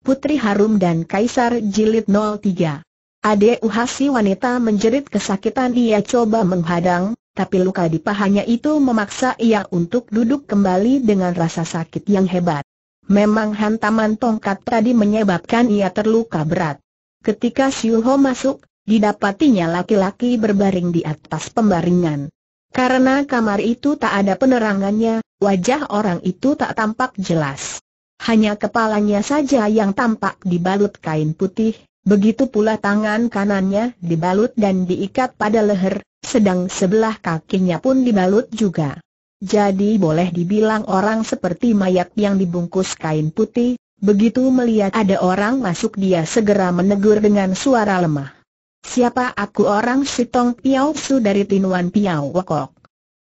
Putri Harum dan Kaisar Jilid 03. Ade Uhasi wanita menjerit kesakitan ia coba menghadang, tapi luka di pahanya itu memaksa ia untuk duduk kembali dengan rasa sakit yang hebat. Memang hantaman tongkat tadi menyebabkan ia terluka berat. Ketika Siu masuk, didapatinya laki-laki berbaring di atas pembaringan. Karena kamar itu tak ada penerangannya, wajah orang itu tak tampak jelas. Hanya kepalanya saja yang tampak dibalut kain putih, begitu pula tangan kanannya dibalut dan diikat pada leher, sedang sebelah kakinya pun dibalut juga. Jadi boleh dibilang orang seperti mayat yang dibungkus kain putih, begitu melihat ada orang masuk dia segera menegur dengan suara lemah. Siapa aku orang Sitong Piao Su dari Tinuan Piao Wakok?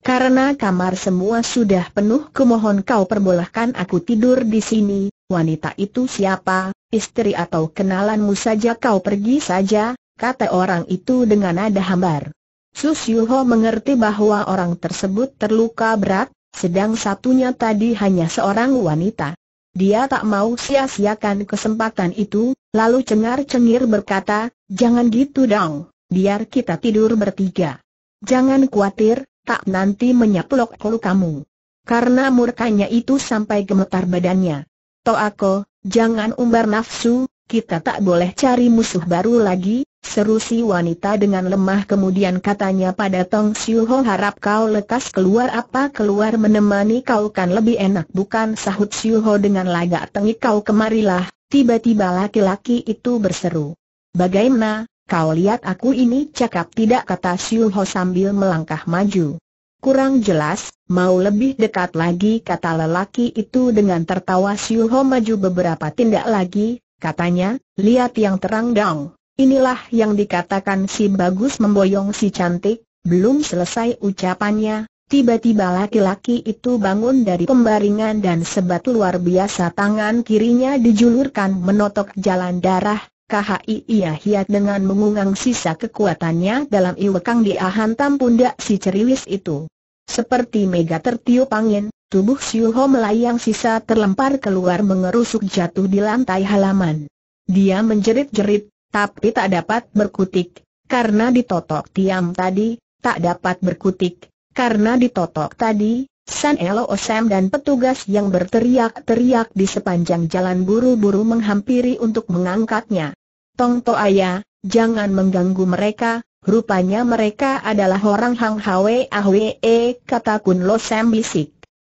Karena kamar semua sudah penuh kumohon kau perbolehkan aku tidur di sini, wanita itu siapa, istri atau kenalanmu saja kau pergi saja, kata orang itu dengan nada hambar. Sus Yuho mengerti bahwa orang tersebut terluka berat, sedang satunya tadi hanya seorang wanita. Dia tak mau sia-siakan kesempatan itu, lalu cengar-cengir berkata, jangan gitu dong, biar kita tidur bertiga. Jangan khawatir, tak nanti menyaplok kulu kamu. Karena murkanya itu sampai gemetar badannya. aku, jangan umbar nafsu, kita tak boleh cari musuh baru lagi, seru si wanita dengan lemah kemudian katanya pada Tong Siu Ho harap kau lekas keluar apa keluar menemani kau kan lebih enak bukan sahut Siu Ho dengan lagak tengik kau kemarilah, tiba-tiba laki-laki itu berseru. Bagaimana, Kau lihat aku ini cakap tidak kata Siu Ho sambil melangkah maju. Kurang jelas, mau lebih dekat lagi kata lelaki itu dengan tertawa Siu Ho maju beberapa tindak lagi, katanya, lihat yang terang dong. Inilah yang dikatakan si bagus memboyong si cantik, belum selesai ucapannya, Tiba-tiba laki-laki itu bangun dari pembaringan dan sebat luar biasa tangan kirinya dijulurkan menotok jalan darah, Kahai ia hiat dengan mengungang sisa kekuatannya dalam iwekang dia hantam pundak si ceriwis itu. Seperti mega tertiup angin, tubuh Siu melayang sisa terlempar keluar mengerusuk jatuh di lantai halaman. Dia menjerit-jerit, tapi tak dapat berkutik, karena ditotok tiam tadi, tak dapat berkutik, karena ditotok tadi, San Elo Sam dan petugas yang berteriak-teriak di sepanjang jalan buru-buru menghampiri untuk mengangkatnya. Tong Toaya, jangan mengganggu mereka, rupanya mereka adalah orang Hang Hwe Ahwe e, kata Kun Lo Sam bisik.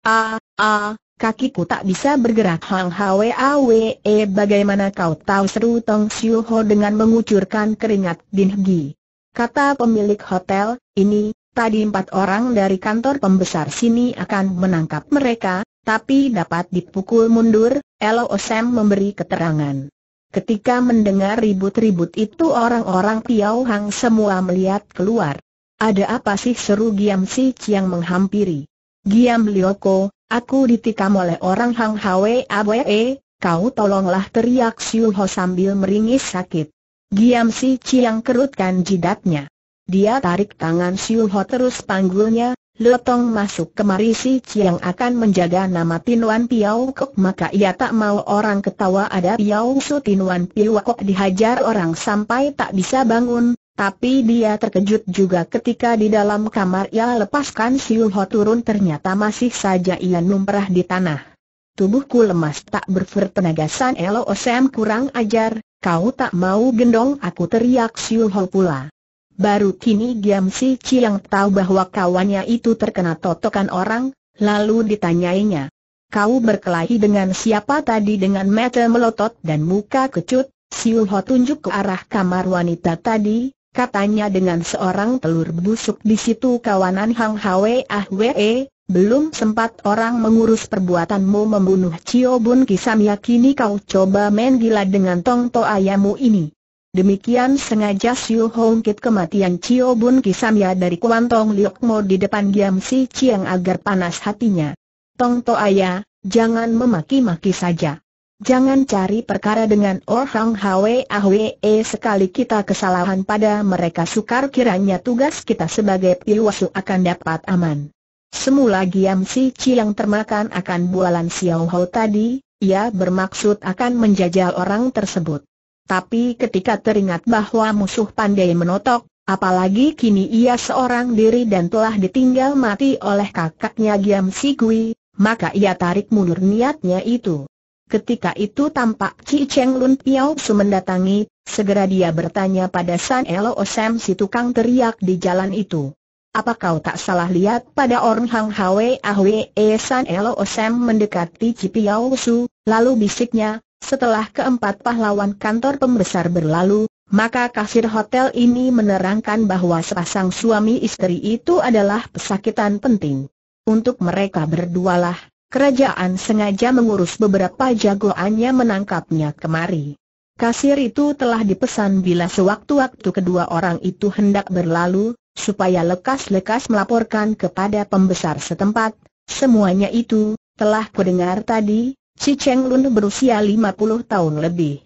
A, a, kakiku tak bisa bergerak Hang Hwe Ahwe e, bagaimana kau tahu seru Tong Siu Ho dengan mengucurkan keringat Din Hgi, Kata pemilik hotel, ini, Tadi empat orang dari kantor pembesar sini akan menangkap mereka, tapi dapat dipukul mundur, Elo Osem memberi keterangan. Ketika mendengar ribut-ribut itu orang-orang Piau Hang semua melihat keluar. Ada apa sih seru Giam Si Chiang menghampiri. Giam Lioko, aku ditikam oleh orang Hang Hwe Abwe, kau tolonglah teriak Siu Ho sambil meringis sakit. Giam Si Chiang kerutkan jidatnya. Dia tarik tangan Siu Ho terus panggulnya, Letong masuk kemari si Chiang akan menjaga nama Tinuan Piao Kok maka ia tak mau orang ketawa ada Piao Su Tinuan Piao Kok dihajar orang sampai tak bisa bangun, tapi dia terkejut juga ketika di dalam kamar ia lepaskan Siu Ho turun ternyata masih saja ia numperah di tanah. Tubuhku lemas tak penegasan Elo Osem kurang ajar, kau tak mau gendong aku teriak Siu Ho pula. Baru kini Giam Si yang tahu bahwa kawannya itu terkena totokan orang, lalu ditanyainya. Kau berkelahi dengan siapa tadi dengan mata melotot dan muka kecut, Siu Ho tunjuk ke arah kamar wanita tadi, katanya dengan seorang telur busuk di situ kawanan Hang Hwe Ah Wee, belum sempat orang mengurus perbuatanmu membunuh Chio Bun Kisam yakini kau coba main gila dengan tongto to ayamu ini. Demikian sengaja Siu Hong Kit kematian Cio Bun Kisamya dari Kuan Tong Liok Mo di depan Giam si Chiang agar panas hatinya. Tong To Ayah, jangan memaki-maki saja. Jangan cari perkara dengan orang Hwe Ahwe eh, sekali kita kesalahan pada mereka sukar kiranya tugas kita sebagai piwasu akan dapat aman. Semula Giam Si Chiang termakan akan bualan Xiao Hong tadi, ia bermaksud akan menjajal orang tersebut. Tapi ketika teringat bahwa musuh pandai menotok, apalagi kini ia seorang diri dan telah ditinggal mati oleh kakaknya Giam Sigui, maka ia tarik mundur niatnya itu. Ketika itu tampak Ci Cheng Lun Piao Su mendatangi, segera dia bertanya pada San Elo Osem si tukang teriak di jalan itu. Apa kau tak salah lihat pada orang Hang Hwe Ahwe E San Elo Osem mendekati Piao Su, lalu bisiknya, setelah keempat pahlawan kantor pembesar berlalu, maka kasir hotel ini menerangkan bahwa sepasang suami istri itu adalah pesakitan penting. Untuk mereka berdualah, kerajaan sengaja mengurus beberapa jagoannya menangkapnya kemari. Kasir itu telah dipesan bila sewaktu-waktu kedua orang itu hendak berlalu, supaya lekas-lekas melaporkan kepada pembesar setempat, semuanya itu, telah kudengar tadi, Si Cheng Lun berusia 50 tahun lebih.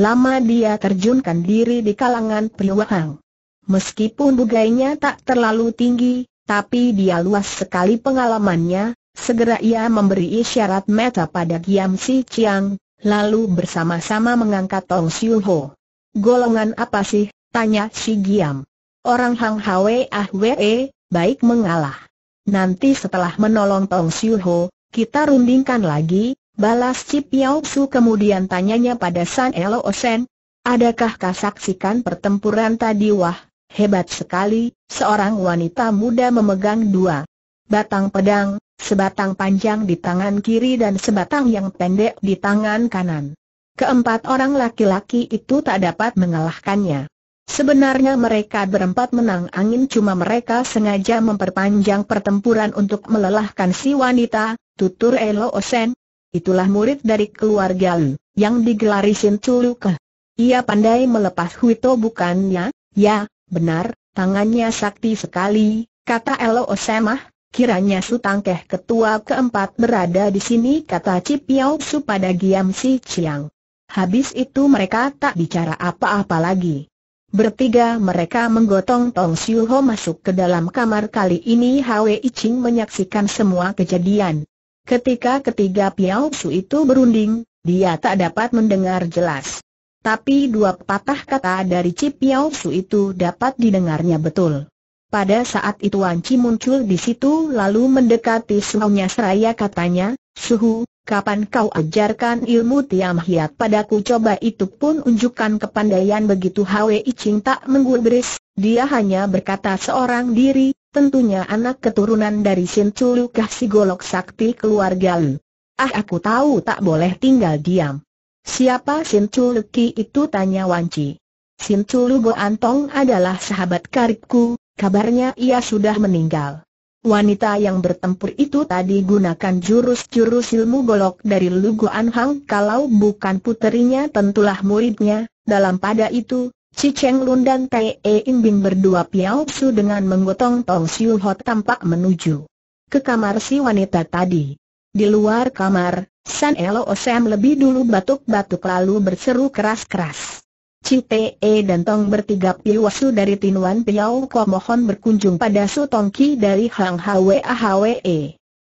Lama dia terjunkan diri di kalangan Hang. Meskipun bugainya tak terlalu tinggi, tapi dia luas sekali pengalamannya, segera ia memberi isyarat meta pada Giam Si Chiang, lalu bersama-sama mengangkat Tong Siu Ho. Golongan apa sih? Tanya si Giam. Orang Hang Hwe Ah Wee, baik mengalah. Nanti setelah menolong Tong Siu Ho, kita rundingkan lagi, Balas si Piao Su kemudian tanyanya pada San Elo Osen, adakah kau saksikan pertempuran tadi wah, hebat sekali, seorang wanita muda memegang dua batang pedang, sebatang panjang di tangan kiri dan sebatang yang pendek di tangan kanan. Keempat orang laki-laki itu tak dapat mengalahkannya. Sebenarnya mereka berempat menang angin cuma mereka sengaja memperpanjang pertempuran untuk melelahkan si wanita, tutur Elo Osen, itulah murid dari keluarga Lu, yang digelari Sin Chuluke. Ia pandai melepas Huito bukannya? Ya, benar, tangannya sakti sekali, kata Elo Osemah, Kiranya Sutangkeh ketua keempat berada di sini kata Cipiao Su pada Giam Si Chiang. Habis itu mereka tak bicara apa-apa lagi. Bertiga mereka menggotong Tong Siu Ho masuk ke dalam kamar kali ini I Ching menyaksikan semua kejadian. Ketika ketiga Piao Su itu berunding, dia tak dapat mendengar jelas. Tapi dua patah kata dari Cip Piao Su itu dapat didengarnya betul. Pada saat itu Wanci muncul di situ lalu mendekati suhunya seraya katanya, Suhu, kapan kau ajarkan ilmu Tiam Hiat padaku coba itu pun unjukkan kepandaian begitu Hwe Ching tak menggubris, dia hanya berkata seorang diri, Tentunya anak keturunan dari Sin Chulu Golok Sakti keluarga Lu. Ah aku tahu tak boleh tinggal diam. Siapa Sin Chulu Ki itu tanya Wanci. Sin Chulu Go Antong adalah sahabat karibku, kabarnya ia sudah meninggal. Wanita yang bertempur itu tadi gunakan jurus-jurus ilmu golok dari Lugo Hang kalau bukan puterinya tentulah muridnya, dalam pada itu, Ciceng Cheng Lun dan Tai E In Bing berdua Piao Su dengan menggotong Tong Siu Hot tampak menuju ke kamar si wanita tadi. Di luar kamar, San Elo Osem lebih dulu batuk-batuk lalu berseru keras-keras. Cite dan Tong bertiga Su dari Tinuan Piau Ko mohon berkunjung pada Su Tong Ki dari Hang Hwe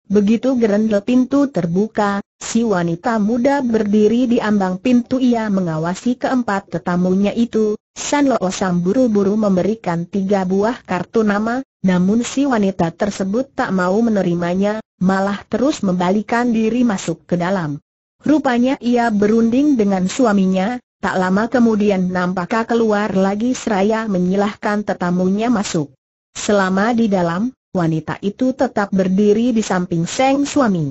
Begitu gerendel pintu terbuka, si wanita muda berdiri di ambang pintu ia mengawasi keempat tetamunya itu, San Lo Osam buru-buru memberikan tiga buah kartu nama, namun si wanita tersebut tak mau menerimanya, malah terus membalikan diri masuk ke dalam. Rupanya ia berunding dengan suaminya, tak lama kemudian nampaknya keluar lagi seraya menyilahkan tetamunya masuk. Selama di dalam, wanita itu tetap berdiri di samping Seng suami.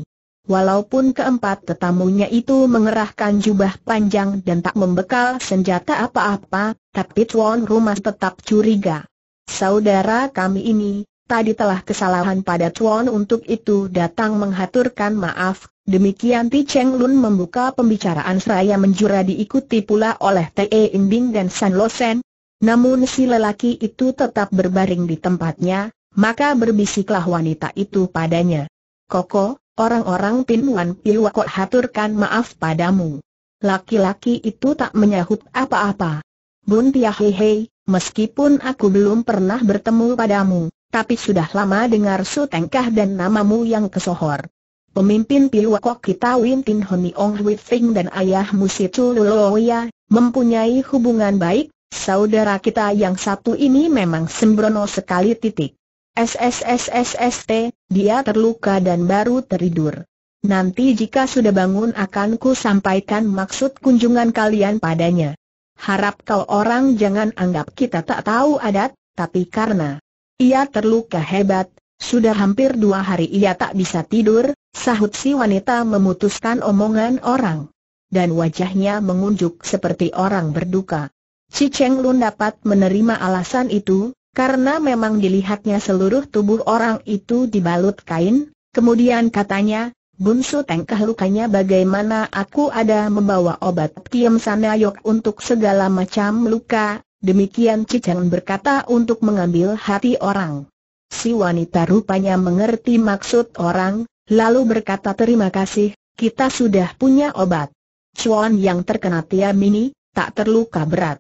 Walaupun keempat tetamunya itu mengerahkan jubah panjang dan tak membekal senjata apa-apa, tapi tuan rumah tetap curiga. Saudara kami ini, tadi telah kesalahan pada tuan untuk itu datang menghaturkan maaf, demikian Ti Cheng Lun membuka pembicaraan seraya menjura diikuti pula oleh Te Bing dan San Losen. Namun si lelaki itu tetap berbaring di tempatnya, maka berbisiklah wanita itu padanya. Koko, orang-orang Pinuan Piwakot haturkan maaf padamu. Laki-laki itu tak menyahut apa-apa. Bun Tiahihe, meskipun aku belum pernah bertemu padamu, tapi sudah lama dengar su tengkah dan namamu yang kesohor. Pemimpin Piwakok kita Win Tin Honi Ong Fing dan ayahmu Situ Chululoya, mempunyai hubungan baik, saudara kita yang satu ini memang sembrono sekali titik. SSSSST, dia terluka dan baru teridur. Nanti jika sudah bangun akan ku sampaikan maksud kunjungan kalian padanya. Harap kau orang jangan anggap kita tak tahu adat, tapi karena ia terluka hebat, sudah hampir dua hari ia tak bisa tidur, sahut si wanita memutuskan omongan orang. Dan wajahnya mengunjuk seperti orang berduka. Cicheng Lun dapat menerima alasan itu, karena memang dilihatnya seluruh tubuh orang itu dibalut kain, kemudian katanya, Bunsu Tengkah lukanya bagaimana aku ada membawa obat Kiam Sanayok untuk segala macam luka, demikian Cicang berkata untuk mengambil hati orang. Si wanita rupanya mengerti maksud orang, lalu berkata terima kasih, kita sudah punya obat. Chuan yang terkena tiam ini tak terluka berat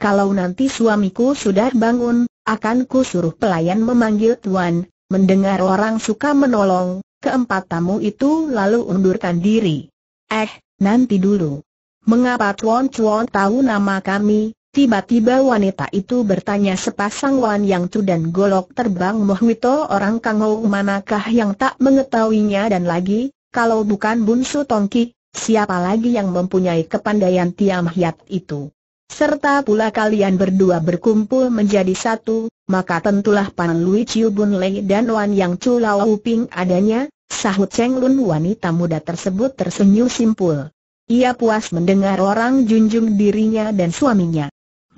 kalau nanti suamiku sudah bangun, akan ku suruh pelayan memanggil tuan, mendengar orang suka menolong, keempat tamu itu lalu undurkan diri. Eh, nanti dulu. Mengapa Tuan Tuan tahu nama kami? Tiba-tiba wanita itu bertanya sepasang Wan Yang Tu dan Golok Terbang Mohwito orang Kangou manakah yang tak mengetahuinya dan lagi, kalau bukan Bunsu Tongki, siapa lagi yang mempunyai kepandaian Tiam Hiat itu? serta pula kalian berdua berkumpul menjadi satu, maka tentulah Pan Lui Chiu Bun Lei dan Wan Yang Chu Lao Uping adanya, sahut Cheng Lun wanita muda tersebut tersenyum simpul. Ia puas mendengar orang junjung dirinya dan suaminya.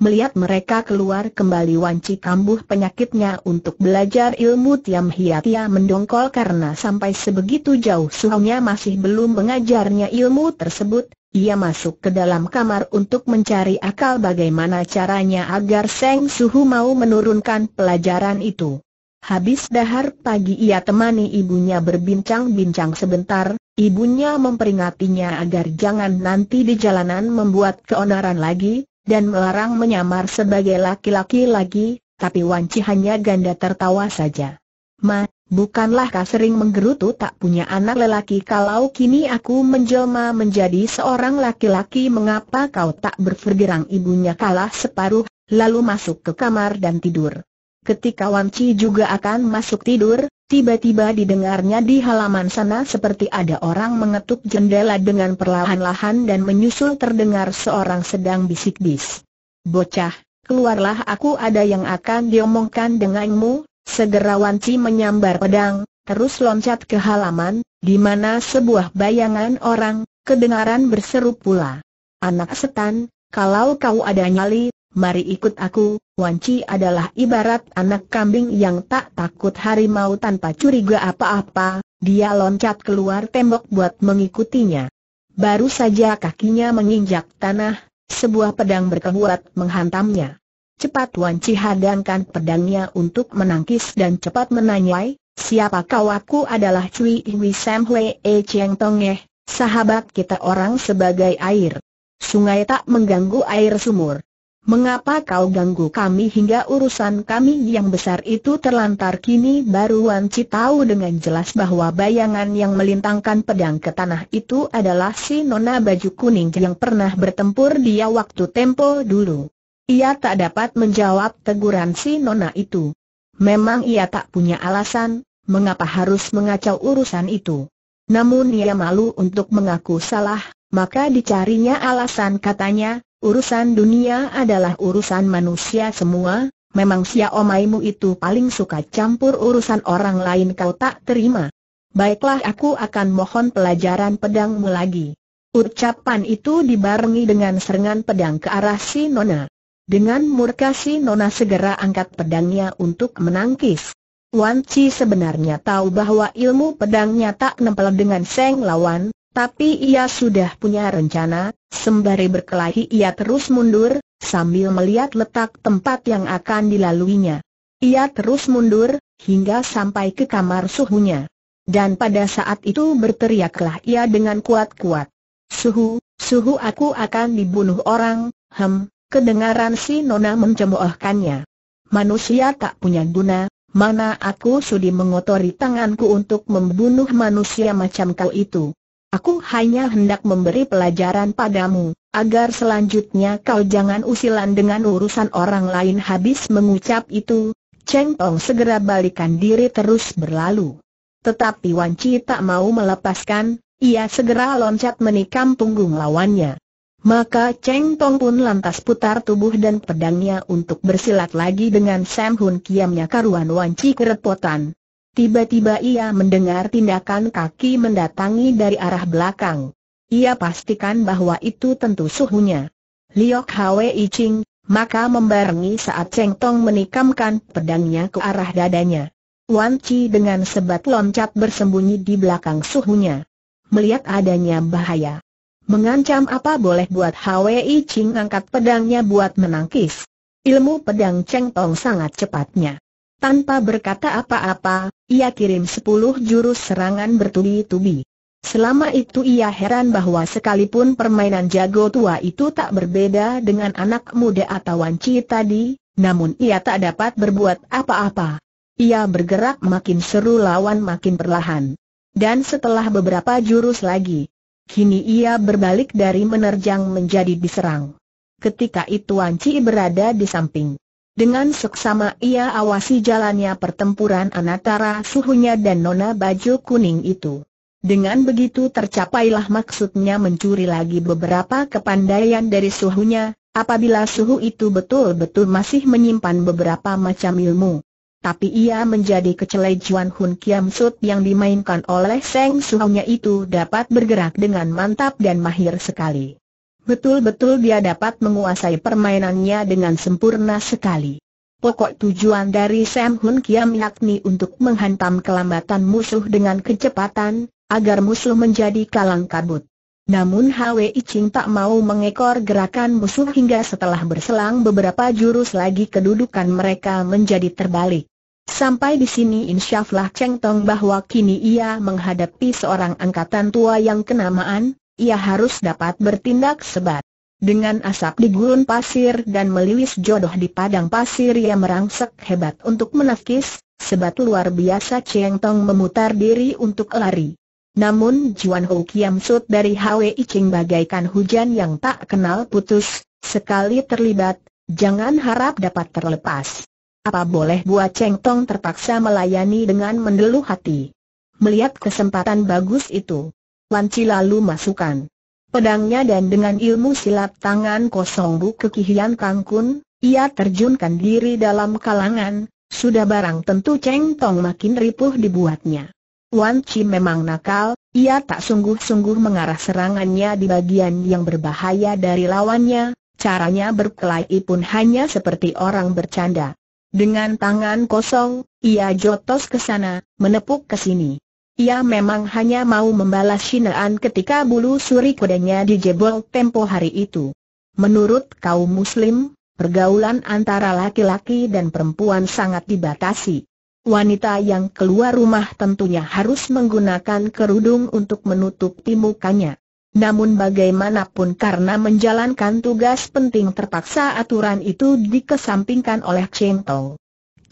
Melihat mereka keluar kembali Wanci kambuh penyakitnya untuk belajar ilmu Tiam Hiat Ia mendongkol karena sampai sebegitu jauh suhunya masih belum mengajarnya ilmu tersebut, ia masuk ke dalam kamar untuk mencari akal bagaimana caranya agar Seng Suhu mau menurunkan pelajaran itu. Habis dahar pagi ia temani ibunya berbincang-bincang sebentar, ibunya memperingatinya agar jangan nanti di jalanan membuat keonaran lagi, dan melarang menyamar sebagai laki-laki lagi, tapi Wanci hanya ganda tertawa saja. Ma, bukanlah kau sering menggerutu tak punya anak lelaki kalau kini aku menjelma menjadi seorang laki-laki mengapa kau tak berfergerang ibunya kalah separuh, lalu masuk ke kamar dan tidur ketika Wan Chi juga akan masuk tidur, tiba-tiba didengarnya di halaman sana seperti ada orang mengetuk jendela dengan perlahan-lahan dan menyusul terdengar seorang sedang bisik-bis. Bocah, keluarlah aku ada yang akan diomongkan denganmu, segera Wan Chi menyambar pedang, terus loncat ke halaman, di mana sebuah bayangan orang, kedengaran berseru pula. Anak setan, kalau kau ada nyali, mari ikut aku, Wanci adalah ibarat anak kambing yang tak takut harimau tanpa curiga apa-apa, dia loncat keluar tembok buat mengikutinya. Baru saja kakinya menginjak tanah, sebuah pedang berkehurat menghantamnya. Cepat Wanci hadangkan pedangnya untuk menangkis dan cepat menanyai, siapa kau aku adalah Cui Hui Sam Hui E Chiang Tongeh, sahabat kita orang sebagai air. Sungai tak mengganggu air sumur. Mengapa kau ganggu kami hingga urusan kami yang besar itu terlantar kini baru Wan tahu dengan jelas bahwa bayangan yang melintangkan pedang ke tanah itu adalah si Nona Baju Kuning yang pernah bertempur dia waktu tempo dulu. Ia tak dapat menjawab teguran si Nona itu. Memang ia tak punya alasan, mengapa harus mengacau urusan itu. Namun ia malu untuk mengaku salah, maka dicarinya alasan katanya, Urusan dunia adalah urusan manusia semua, memang omaimu itu paling suka campur urusan orang lain kau tak terima. Baiklah aku akan mohon pelajaran pedangmu lagi. Ucapan itu dibarengi dengan serangan pedang ke arah si Nona. Dengan murka si Nona segera angkat pedangnya untuk menangkis. Wan Chi sebenarnya tahu bahwa ilmu pedangnya tak nempel dengan Seng Lawan, tapi ia sudah punya rencana, sembari berkelahi ia terus mundur, sambil melihat letak tempat yang akan dilaluinya. Ia terus mundur, hingga sampai ke kamar suhunya. Dan pada saat itu berteriaklah ia dengan kuat-kuat. Suhu, suhu aku akan dibunuh orang, hem, kedengaran si Nona mencemoohkannya. Manusia tak punya guna, mana aku sudi mengotori tanganku untuk membunuh manusia macam kau itu. Aku hanya hendak memberi pelajaran padamu, agar selanjutnya kau jangan usilan dengan urusan orang lain habis mengucap itu, Cheng Tong segera balikan diri terus berlalu. Tetapi Wan Chi tak mau melepaskan, ia segera loncat menikam punggung lawannya. Maka Cheng Tong pun lantas putar tubuh dan pedangnya untuk bersilat lagi dengan Sam Hun Kiamnya karuan Wan Chi kerepotan. Tiba-tiba ia mendengar tindakan kaki mendatangi dari arah belakang. Ia pastikan bahwa itu tentu suhunya. Liok Hwe Ching maka membarengi saat Cheng Tong menikamkan pedangnya ke arah dadanya. Wan Chi dengan sebat loncat bersembunyi di belakang suhunya. Melihat adanya bahaya. Mengancam apa boleh buat Hwe Ching angkat pedangnya buat menangkis. Ilmu pedang Cheng Tong sangat cepatnya. Tanpa berkata apa-apa, ia kirim sepuluh jurus serangan bertubi-tubi. Selama itu ia heran bahwa sekalipun permainan jago tua itu tak berbeda dengan anak muda atau wanci tadi, namun ia tak dapat berbuat apa-apa. Ia bergerak makin seru lawan makin perlahan. Dan setelah beberapa jurus lagi, kini ia berbalik dari menerjang menjadi diserang. Ketika itu Wanci berada di samping. Dengan seksama ia awasi jalannya pertempuran antara suhunya dan nona baju kuning itu. Dengan begitu tercapailah maksudnya mencuri lagi beberapa kepandaian dari suhunya, apabila suhu itu betul-betul masih menyimpan beberapa macam ilmu. Tapi ia menjadi kecelejuan Hun Kiam Sut yang dimainkan oleh Seng Suhunya itu dapat bergerak dengan mantap dan mahir sekali. Betul-betul dia dapat menguasai permainannya dengan sempurna sekali. Pokok tujuan dari Sam Hun Kiam yakni untuk menghantam kelambatan musuh dengan kecepatan, agar musuh menjadi kalang kabut. Namun Hwi Ching tak mau mengekor gerakan musuh hingga setelah berselang beberapa jurus lagi kedudukan mereka menjadi terbalik. Sampai di sini insyaflah Cheng Tong bahwa kini ia menghadapi seorang angkatan tua yang kenamaan, ia harus dapat bertindak sebat. Dengan asap di gurun pasir dan meliwis jodoh di padang pasir ia merangsek hebat untuk menafkis, sebat luar biasa Cheng Tong memutar diri untuk lari. Namun Juan Ho Kiam Sut dari Hwi Ching bagaikan hujan yang tak kenal putus, sekali terlibat, jangan harap dapat terlepas. Apa boleh buat Cheng Tong terpaksa melayani dengan mendeluh hati. Melihat kesempatan bagus itu, Lan Chi lalu masukkan pedangnya dan dengan ilmu silat tangan kosong Bu Kekihian Kun, ia terjunkan diri dalam kalangan, sudah barang tentu Cheng Tong makin ripuh dibuatnya. Wan Chi memang nakal, ia tak sungguh-sungguh mengarah serangannya di bagian yang berbahaya dari lawannya, caranya berkelahi pun hanya seperti orang bercanda. Dengan tangan kosong, ia jotos ke sana, menepuk ke sini. Ia memang hanya mau membalas shinaan ketika bulu suri kudanya dijebol tempo hari itu. Menurut kaum muslim, pergaulan antara laki-laki dan perempuan sangat dibatasi. Wanita yang keluar rumah tentunya harus menggunakan kerudung untuk menutup mukanya. Namun bagaimanapun karena menjalankan tugas penting terpaksa aturan itu dikesampingkan oleh Cheng Tong.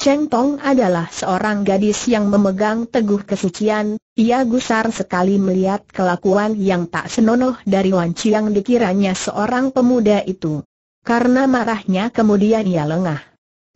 Cheng Tong adalah seorang gadis yang memegang teguh kesucian, ia gusar sekali melihat kelakuan yang tak senonoh dari Wan Chiang dikiranya seorang pemuda itu. Karena marahnya kemudian ia lengah.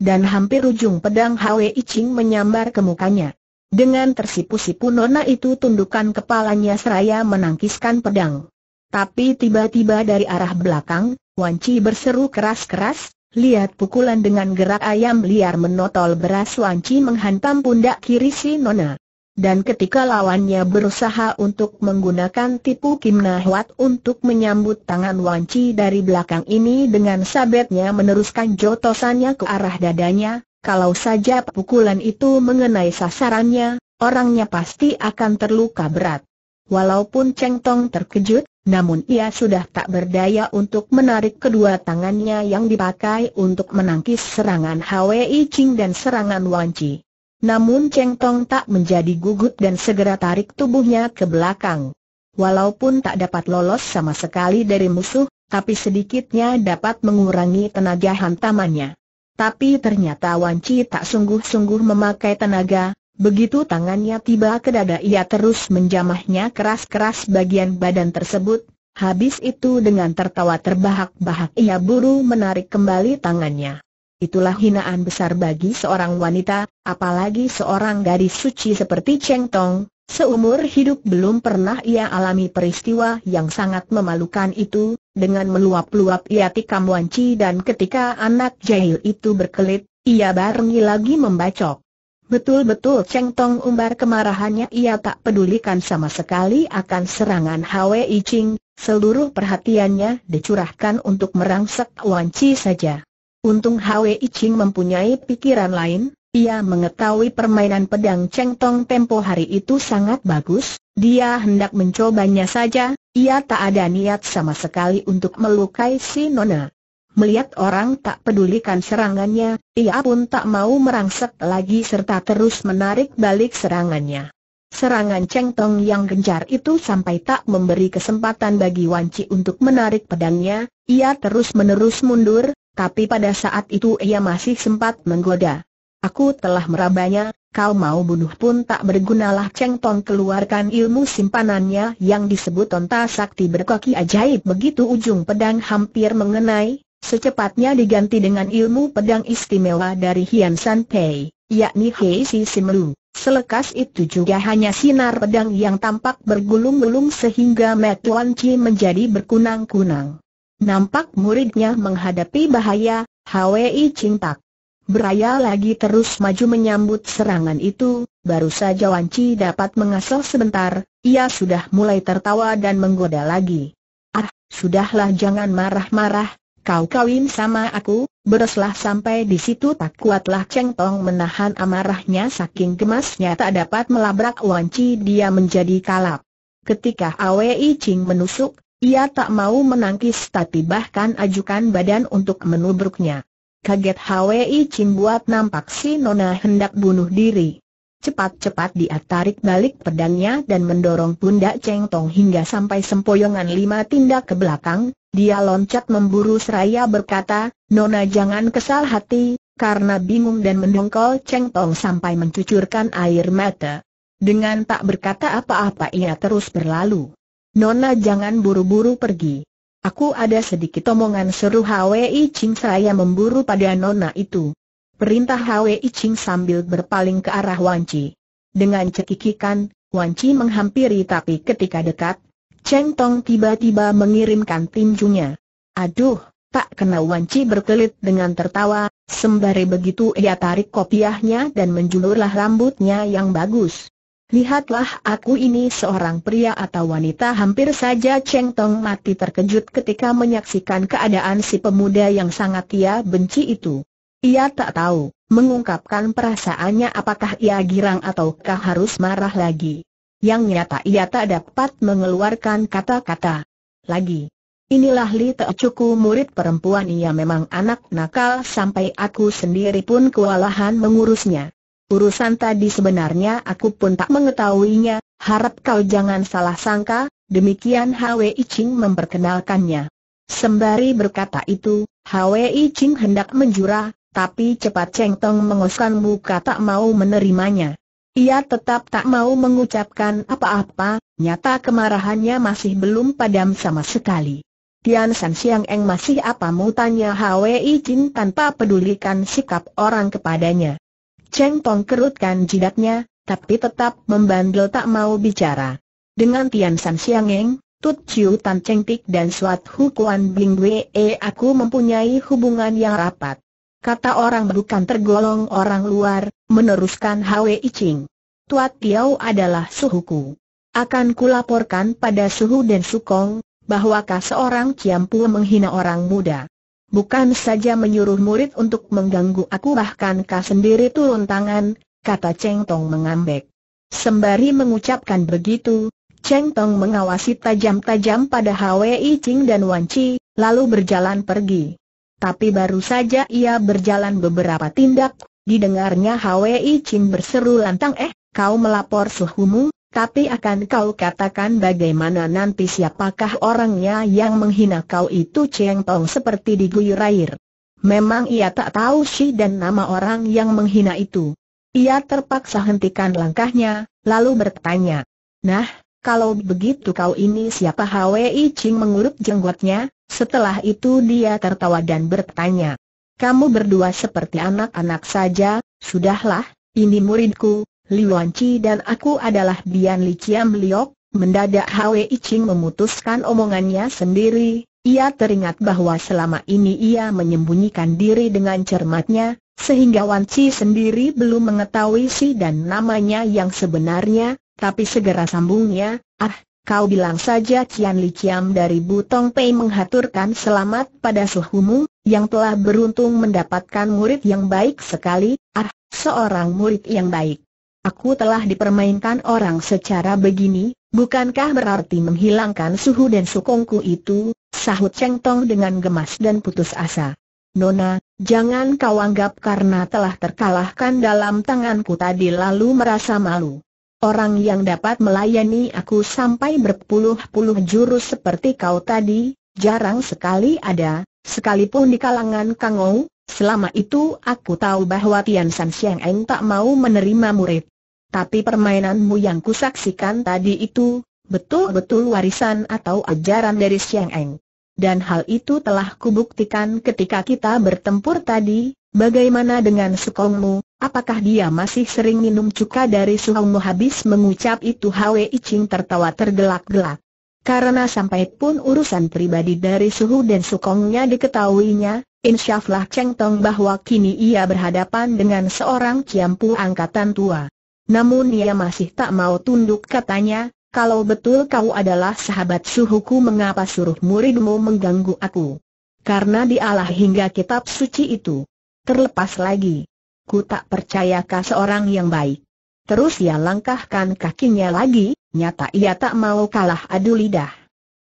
Dan hampir ujung pedang Hwi Ching menyambar ke mukanya. Dengan tersipu-sipu nona itu tundukkan kepalanya seraya menangkiskan pedang. Tapi tiba-tiba dari arah belakang, Wan Chi berseru keras-keras, Lihat pukulan dengan gerak ayam liar menotol beras Wanci menghantam pundak kiri si Nona. Dan ketika lawannya berusaha untuk menggunakan tipu Kim Nahwat untuk menyambut tangan Wanci dari belakang ini dengan sabetnya meneruskan jotosannya ke arah dadanya, kalau saja pukulan itu mengenai sasarannya, orangnya pasti akan terluka berat. Walaupun Cheng Tong terkejut, namun ia sudah tak berdaya untuk menarik kedua tangannya yang dipakai untuk menangkis serangan Hwei Ching dan serangan Wan Chi. Namun Cheng Tong tak menjadi gugup dan segera tarik tubuhnya ke belakang. Walaupun tak dapat lolos sama sekali dari musuh, tapi sedikitnya dapat mengurangi tenaga hantamannya. Tapi ternyata Wan Chi tak sungguh-sungguh memakai tenaga, Begitu tangannya tiba ke dada ia terus menjamahnya keras-keras bagian badan tersebut, habis itu dengan tertawa terbahak-bahak ia buru menarik kembali tangannya. Itulah hinaan besar bagi seorang wanita, apalagi seorang gadis suci seperti Cheng Tong, Seumur hidup belum pernah ia alami peristiwa yang sangat memalukan itu, dengan meluap-luap ia tikam wanci dan ketika anak jahil itu berkelit, ia barengi lagi membacok. Betul-betul Cheng Tong umbar kemarahannya ia tak pedulikan sama sekali akan serangan I Ching, seluruh perhatiannya dicurahkan untuk merangsek Wan Chi saja. Untung I Ching mempunyai pikiran lain, ia mengetahui permainan pedang Cheng Tong tempo hari itu sangat bagus, dia hendak mencobanya saja, ia tak ada niat sama sekali untuk melukai si Nona. Melihat orang tak pedulikan serangannya, ia pun tak mau merangsek lagi serta terus menarik balik serangannya. Serangan Cheng Tong yang gencar itu sampai tak memberi kesempatan bagi Wan Ci untuk menarik pedangnya, ia terus-menerus mundur, tapi pada saat itu ia masih sempat menggoda. Aku telah merabanya, kau mau bunuh pun tak bergunalah Cheng Tong keluarkan ilmu simpanannya yang disebut Tonta sakti berkaki ajaib begitu ujung pedang hampir mengenai, Secepatnya diganti dengan ilmu pedang istimewa dari Hian San Pei, yakni Hei Si Simlu. Selekas itu juga hanya sinar pedang yang tampak bergulung-gulung sehingga Metuan Chi menjadi berkunang-kunang. Nampak muridnya menghadapi bahaya, Hwi Ching Tak. Beraya lagi terus maju menyambut serangan itu, baru saja Wan Chi dapat mengasuh sebentar, ia sudah mulai tertawa dan menggoda lagi. Ah, sudahlah jangan marah-marah, kau kawin sama aku, bereslah sampai di situ tak kuatlah Cheng Tong menahan amarahnya saking gemasnya tak dapat melabrak wanci dia menjadi kalap. Ketika I Ching menusuk, ia tak mau menangkis tapi bahkan ajukan badan untuk menubruknya. Kaget I Ching buat nampak si Nona hendak bunuh diri. Cepat-cepat dia tarik balik pedangnya dan mendorong pundak Cheng Tong hingga sampai sempoyongan lima tindak ke belakang, dia loncat memburu seraya berkata, Nona jangan kesal hati, karena bingung dan mendongkol Cheng Tong sampai mencucurkan air mata. Dengan tak berkata apa-apa ia terus berlalu. Nona jangan buru-buru pergi. Aku ada sedikit omongan seru Hwi Ching seraya memburu pada Nona itu. Perintah Hwi Ching sambil berpaling ke arah Wanci. Dengan cekikikan, Wanci menghampiri tapi ketika dekat, Cheng Tong tiba-tiba mengirimkan tinjunya. Aduh, tak kena Wanci berkelit dengan tertawa, sembari begitu ia tarik kopiahnya dan menjulurlah rambutnya yang bagus. Lihatlah aku ini seorang pria atau wanita hampir saja Cheng Tong mati terkejut ketika menyaksikan keadaan si pemuda yang sangat ia benci itu. Ia tak tahu, mengungkapkan perasaannya apakah ia girang ataukah harus marah lagi yang nyata ia tak dapat mengeluarkan kata-kata. Lagi. Inilah Li Te murid perempuan ia memang anak nakal sampai aku sendiri pun kewalahan mengurusnya. Urusan tadi sebenarnya aku pun tak mengetahuinya, harap kau jangan salah sangka, demikian I Ching memperkenalkannya. Sembari berkata itu, I Ching hendak menjura, tapi cepat Cheng Tong mengoskan muka tak mau menerimanya. Ia tetap tak mau mengucapkan apa-apa, nyata kemarahannya masih belum padam sama sekali. Tian San Siang Eng masih apa mau tanya Hwi Jin tanpa pedulikan sikap orang kepadanya. Cheng Tong kerutkan jidatnya, tapi tetap membandel tak mau bicara. Dengan Tian San Siang Eng, Tut Chiu Tan Cheng Tik dan Suat Hu Kuan Bing Wei aku mempunyai hubungan yang rapat kata orang bukan tergolong orang luar, meneruskan Hwe Iching. Tuat Tiau adalah suhuku. Akan kulaporkan pada Suhu dan Sukong, bahwakah seorang Ciampu menghina orang muda. Bukan saja menyuruh murid untuk mengganggu aku bahkan kah sendiri turun tangan, kata Cheng Tong mengambek. Sembari mengucapkan begitu, Cheng Tong mengawasi tajam-tajam pada Hwi Ching dan Wan Chi, lalu berjalan pergi tapi baru saja ia berjalan beberapa tindak, didengarnya Hwi Chin berseru lantang eh, kau melapor suhumu, tapi akan kau katakan bagaimana nanti siapakah orangnya yang menghina kau itu Cheng Tong seperti diguyur air. Memang ia tak tahu si dan nama orang yang menghina itu. Ia terpaksa hentikan langkahnya, lalu bertanya. Nah, kalau begitu kau ini siapa Hwi Ching mengurut jenggotnya, setelah itu dia tertawa dan bertanya, kamu berdua seperti anak-anak saja, sudahlah, ini muridku, Li Ci dan aku adalah Bian Li Chiam Liok, mendadak Hwi Ching memutuskan omongannya sendiri, ia teringat bahwa selama ini ia menyembunyikan diri dengan cermatnya, sehingga Wan Chi sendiri belum mengetahui si dan namanya yang sebenarnya, tapi segera sambungnya, ah, Kau bilang saja Cian Li Ciam dari Butong Pei menghaturkan selamat pada Suhumu, yang telah beruntung mendapatkan murid yang baik sekali, ah, seorang murid yang baik. Aku telah dipermainkan orang secara begini, bukankah berarti menghilangkan suhu dan sukongku itu, sahut Cheng Tong dengan gemas dan putus asa. Nona, jangan kau anggap karena telah terkalahkan dalam tanganku tadi lalu merasa malu orang yang dapat melayani aku sampai berpuluh-puluh jurus seperti kau tadi, jarang sekali ada, sekalipun di kalangan Kang Ou, selama itu aku tahu bahwa Tian San Xiang Eng tak mau menerima murid. Tapi permainanmu yang kusaksikan tadi itu, betul-betul warisan atau ajaran dari Xiang Eng. Dan hal itu telah kubuktikan ketika kita bertempur tadi, Bagaimana dengan Sukongmu? apakah dia masih sering minum cuka dari Sukongmu habis mengucap itu Hwe Icing tertawa tergelak-gelak. Karena sampai pun urusan pribadi dari suhu dan sukongnya diketahuinya, insyaflah Cheng Tong bahwa kini ia berhadapan dengan seorang kiampu angkatan tua. Namun ia masih tak mau tunduk katanya, kalau betul kau adalah sahabat suhuku mengapa suruh muridmu mengganggu aku? Karena dialah hingga kitab suci itu terlepas lagi. Ku tak percayakah seorang yang baik. Terus ia langkahkan kakinya lagi, nyata ia tak mau kalah adu lidah.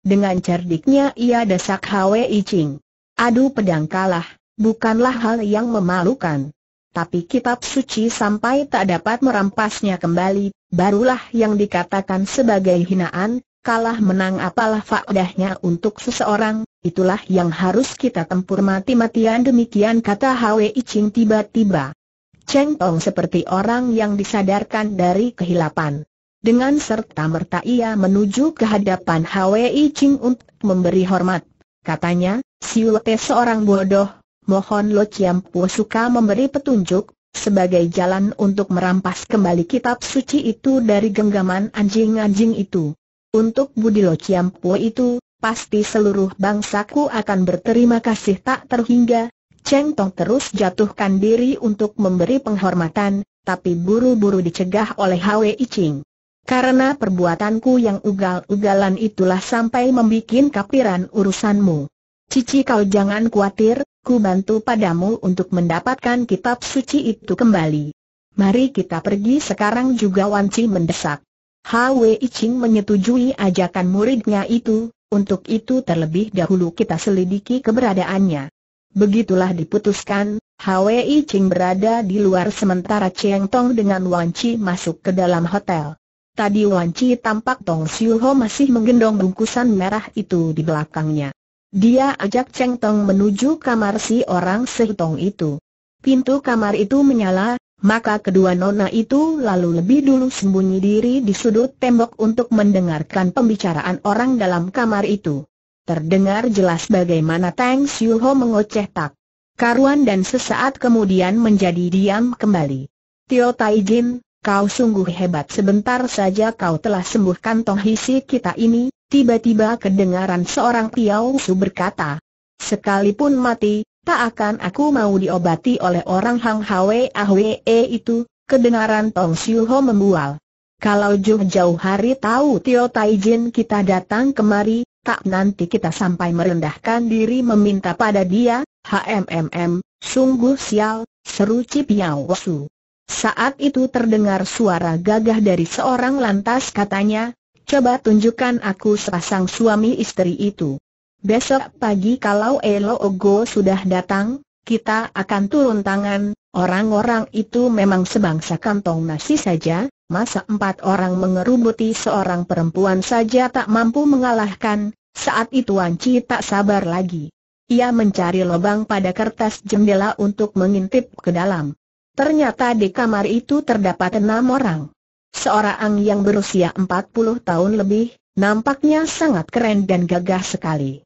Dengan cerdiknya ia desak Hwe Iching. Adu pedang kalah, bukanlah hal yang memalukan. Tapi kitab suci sampai tak dapat merampasnya kembali, barulah yang dikatakan sebagai hinaan, kalah menang apalah faedahnya untuk seseorang, itulah yang harus kita tempur mati-matian demikian kata I Ching tiba-tiba. Cheng Tong seperti orang yang disadarkan dari kehilapan. Dengan serta merta ia menuju ke hadapan I Ching untuk memberi hormat. Katanya, siulete seorang bodoh, mohon Lo ciampu suka memberi petunjuk, sebagai jalan untuk merampas kembali kitab suci itu dari genggaman anjing-anjing itu. Untuk Budi Chiam Pue itu, pasti seluruh bangsaku akan berterima kasih tak terhingga. Cheng Tong terus jatuhkan diri untuk memberi penghormatan, tapi buru-buru dicegah oleh Hwi Ching. Karena perbuatanku yang ugal-ugalan itulah sampai membuat kapiran urusanmu. Cici kau jangan khawatir, ku bantu padamu untuk mendapatkan kitab suci itu kembali. Mari kita pergi sekarang juga Chi mendesak. Hwi Ching menyetujui ajakan muridnya itu, untuk itu terlebih dahulu kita selidiki keberadaannya. Begitulah diputuskan, Hwi Ching berada di luar sementara Cheng Tong dengan Wan Chi masuk ke dalam hotel. Tadi Wan Chi tampak Tong Siu Ho masih menggendong bungkusan merah itu di belakangnya. Dia ajak Cheng Tong menuju kamar si orang sehutong itu. Pintu kamar itu menyala, maka kedua nona itu lalu lebih dulu sembunyi diri di sudut tembok untuk mendengarkan pembicaraan orang dalam kamar itu. Terdengar jelas bagaimana Tang Siu Ho mengoceh tak. Karuan dan sesaat kemudian menjadi diam kembali. Tio Tai Jin, kau sungguh hebat sebentar saja kau telah sembuhkan tong hisi kita ini, tiba-tiba kedengaran seorang Piao Su berkata. Sekalipun mati, Tak akan aku mau diobati oleh orang Hang Hwe Ahwe e itu, kedengaran Tong Siu Ho membual. Kalau jauh jauh hari tahu Tio Tai Jin kita datang kemari, tak nanti kita sampai merendahkan diri meminta pada dia, HMMM, sungguh sial, seru Cip Yau Su. Saat itu terdengar suara gagah dari seorang lantas katanya, coba tunjukkan aku sepasang suami istri itu. Besok pagi kalau Elo Ogo sudah datang, kita akan turun tangan, orang-orang itu memang sebangsa kantong nasi saja, masa empat orang mengerubuti seorang perempuan saja tak mampu mengalahkan, saat itu Anci tak sabar lagi. Ia mencari lubang pada kertas jendela untuk mengintip ke dalam. Ternyata di kamar itu terdapat enam orang. Seorang yang berusia empat puluh tahun lebih, nampaknya sangat keren dan gagah sekali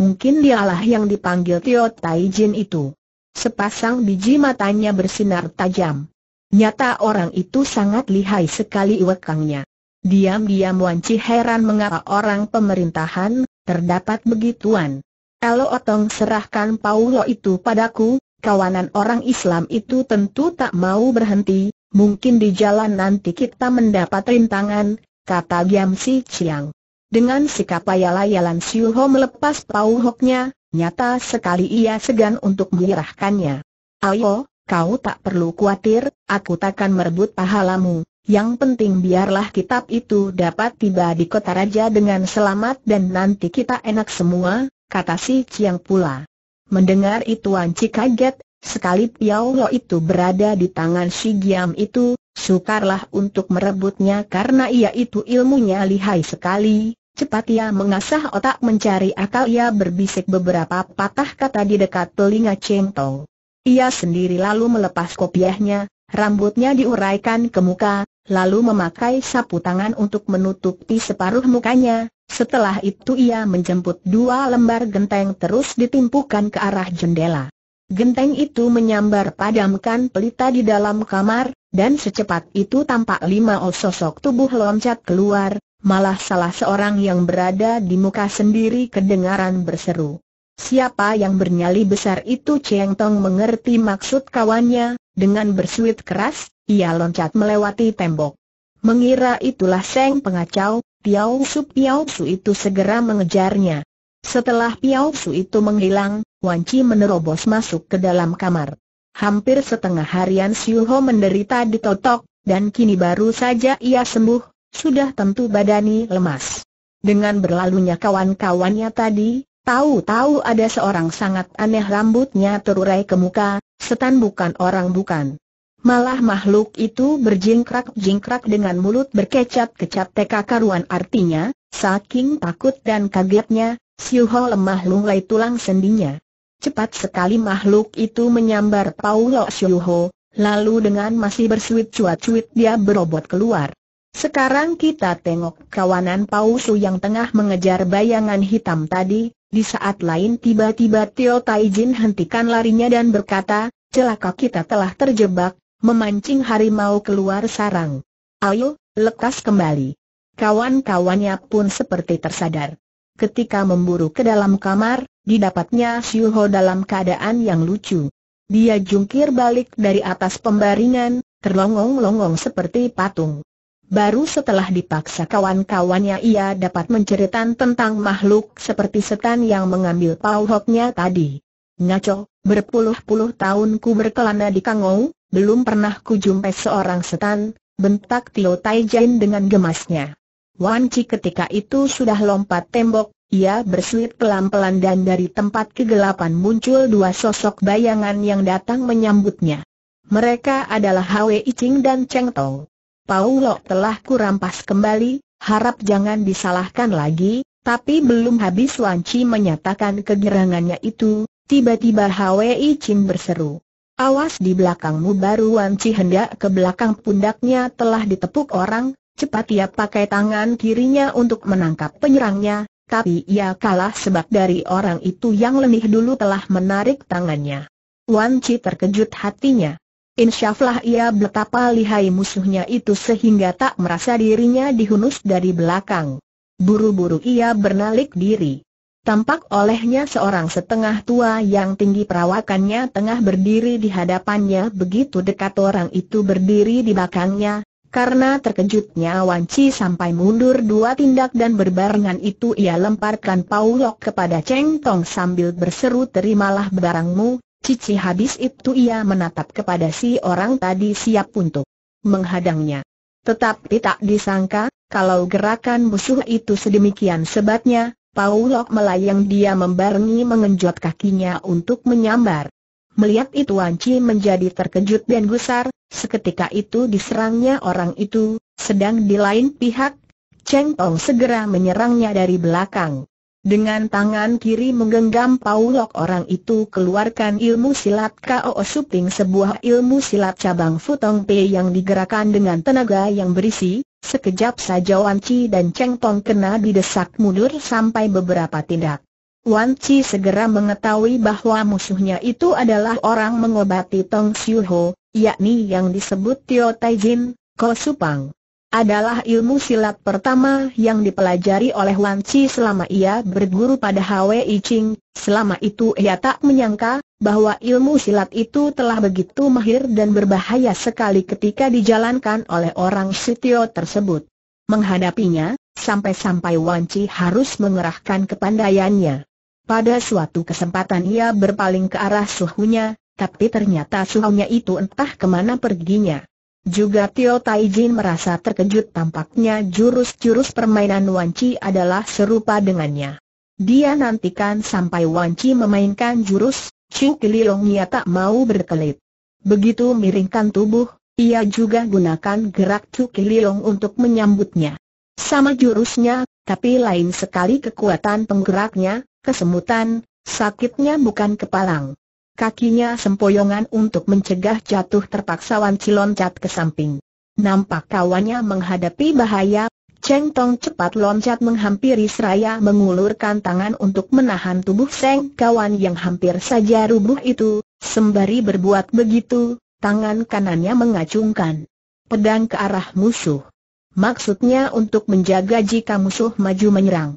mungkin dialah yang dipanggil Tio Tai Jin itu. Sepasang biji matanya bersinar tajam. Nyata orang itu sangat lihai sekali wekangnya. Diam-diam Wan Chi heran mengapa orang pemerintahan, terdapat begituan. Elo Otong serahkan Paulo itu padaku, kawanan orang Islam itu tentu tak mau berhenti, mungkin di jalan nanti kita mendapat rintangan, kata Giam Si Chiang. Dengan sikap ayal Siu Ho melepas Hoknya, nyata sekali ia segan untuk menyerahkannya. Ayo, kau tak perlu khawatir, aku takkan merebut pahalamu. Yang penting biarlah kitab itu dapat tiba di kota raja dengan selamat dan nanti kita enak semua, kata si Chiang pula. Mendengar itu Anci kaget, sekali Piao Lo itu berada di tangan si Giam itu, sukarlah untuk merebutnya karena ia itu ilmunya lihai sekali, Cepat ia mengasah otak mencari akal ia berbisik beberapa patah kata di dekat telinga Cheng Tong. Ia sendiri lalu melepas kopiahnya, rambutnya diuraikan ke muka, lalu memakai sapu tangan untuk menutupi separuh mukanya, setelah itu ia menjemput dua lembar genteng terus ditimpukan ke arah jendela. Genteng itu menyambar padamkan pelita di dalam kamar, dan secepat itu tampak lima sosok tubuh loncat keluar, malah salah seorang yang berada di muka sendiri kedengaran berseru. Siapa yang bernyali besar itu Cheng Tong mengerti maksud kawannya, dengan bersuit keras, ia loncat melewati tembok. Mengira itulah Seng pengacau, Piao Su Piao Su itu segera mengejarnya. Setelah Piao Su itu menghilang, Wan Chi menerobos masuk ke dalam kamar. Hampir setengah harian Siu Ho menderita ditotok, dan kini baru saja ia sembuh, sudah tentu badani lemas. Dengan berlalunya kawan-kawannya tadi, tahu-tahu ada seorang sangat aneh rambutnya terurai ke muka, setan bukan orang bukan. Malah makhluk itu berjingkrak-jingkrak dengan mulut berkecap-kecap teka karuan artinya, saking takut dan kagetnya, Siu Ho lemah lunglai tulang sendinya. Cepat sekali makhluk itu menyambar Paulo Siu Ho, lalu dengan masih bersuit cuat-cuit dia berobot keluar. Sekarang kita tengok kawanan Pausu yang tengah mengejar bayangan hitam tadi, di saat lain tiba-tiba Tio Taijin hentikan larinya dan berkata, celaka kita telah terjebak, memancing harimau keluar sarang. Ayo, lekas kembali. Kawan-kawannya pun seperti tersadar. Ketika memburu ke dalam kamar, didapatnya Siu Ho dalam keadaan yang lucu. Dia jungkir balik dari atas pembaringan, terlongong-longong seperti patung. Baru setelah dipaksa kawan-kawannya ia dapat menceritakan tentang makhluk seperti setan yang mengambil pauhoknya tadi. Ngaco, berpuluh-puluh tahun ku berkelana di Kangou, belum pernah ku jumpai seorang setan, bentak Tio Taijin dengan gemasnya. Wan Chi ketika itu sudah lompat tembok, ia bersulit pelan-pelan dan dari tempat kegelapan muncul dua sosok bayangan yang datang menyambutnya. Mereka adalah Hwe Icing dan Cheng Tong. Paulo telah kurampas kembali, harap jangan disalahkan lagi, tapi belum habis Wanci menyatakan kegerangannya itu, tiba-tiba Hwi Chin berseru. Awas di belakangmu baru Wanci hendak ke belakang pundaknya telah ditepuk orang, cepat ia pakai tangan kirinya untuk menangkap penyerangnya, tapi ia kalah sebab dari orang itu yang lenih dulu telah menarik tangannya. Wan Chi terkejut hatinya. Insyaflah ia betapa lihai musuhnya itu sehingga tak merasa dirinya dihunus dari belakang. Buru-buru ia bernalik diri. Tampak olehnya seorang setengah tua yang tinggi perawakannya tengah berdiri di hadapannya begitu dekat orang itu berdiri di belakangnya, karena terkejutnya Wanci sampai mundur dua tindak dan berbarengan itu ia lemparkan Paulok kepada Cheng Tong sambil berseru terimalah barangmu, Cici habis itu ia menatap kepada si orang tadi siap untuk menghadangnya. Tetapi tak disangka, kalau gerakan musuh itu sedemikian sebatnya, Paulok melayang dia membarengi mengenjot kakinya untuk menyambar. Melihat itu Wanci menjadi terkejut dan gusar, seketika itu diserangnya orang itu, sedang di lain pihak, Cheng Tong segera menyerangnya dari belakang. Dengan tangan kiri menggenggam paulok orang itu keluarkan ilmu silat K.O. Suping sebuah ilmu silat cabang Futong Pei yang digerakkan dengan tenaga yang berisi, sekejap saja Wan Chi dan Cheng Tong kena didesak mundur sampai beberapa tindak. Wan Chi segera mengetahui bahwa musuhnya itu adalah orang mengobati Tong Siu Ho, yakni yang disebut Tio Tai Jin, Ko Supang adalah ilmu silat pertama yang dipelajari oleh Wan Chi selama ia berguru pada I Ching. Selama itu ia tak menyangka bahwa ilmu silat itu telah begitu mahir dan berbahaya sekali ketika dijalankan oleh orang Sitio tersebut. Menghadapinya, sampai-sampai Wan Chi harus mengerahkan kepandaiannya. Pada suatu kesempatan ia berpaling ke arah suhunya, tapi ternyata suhunya itu entah kemana perginya. Juga Tio Taijin merasa terkejut tampaknya jurus-jurus permainan Chi adalah serupa dengannya. Dia nantikan sampai Chi memainkan jurus, Chu Kililongnya tak mau berkelit. Begitu miringkan tubuh, ia juga gunakan gerak Chu Kililong untuk menyambutnya. Sama jurusnya, tapi lain sekali kekuatan penggeraknya, kesemutan, sakitnya bukan kepalang. Kakinya sempoyongan untuk mencegah jatuh terpaksa Wan Chi loncat ke samping. Nampak kawannya menghadapi bahaya, Cheng Tong cepat loncat menghampiri seraya mengulurkan tangan untuk menahan tubuh Seng kawan yang hampir saja rubuh itu, sembari berbuat begitu, tangan kanannya mengacungkan pedang ke arah musuh. Maksudnya untuk menjaga jika musuh maju menyerang.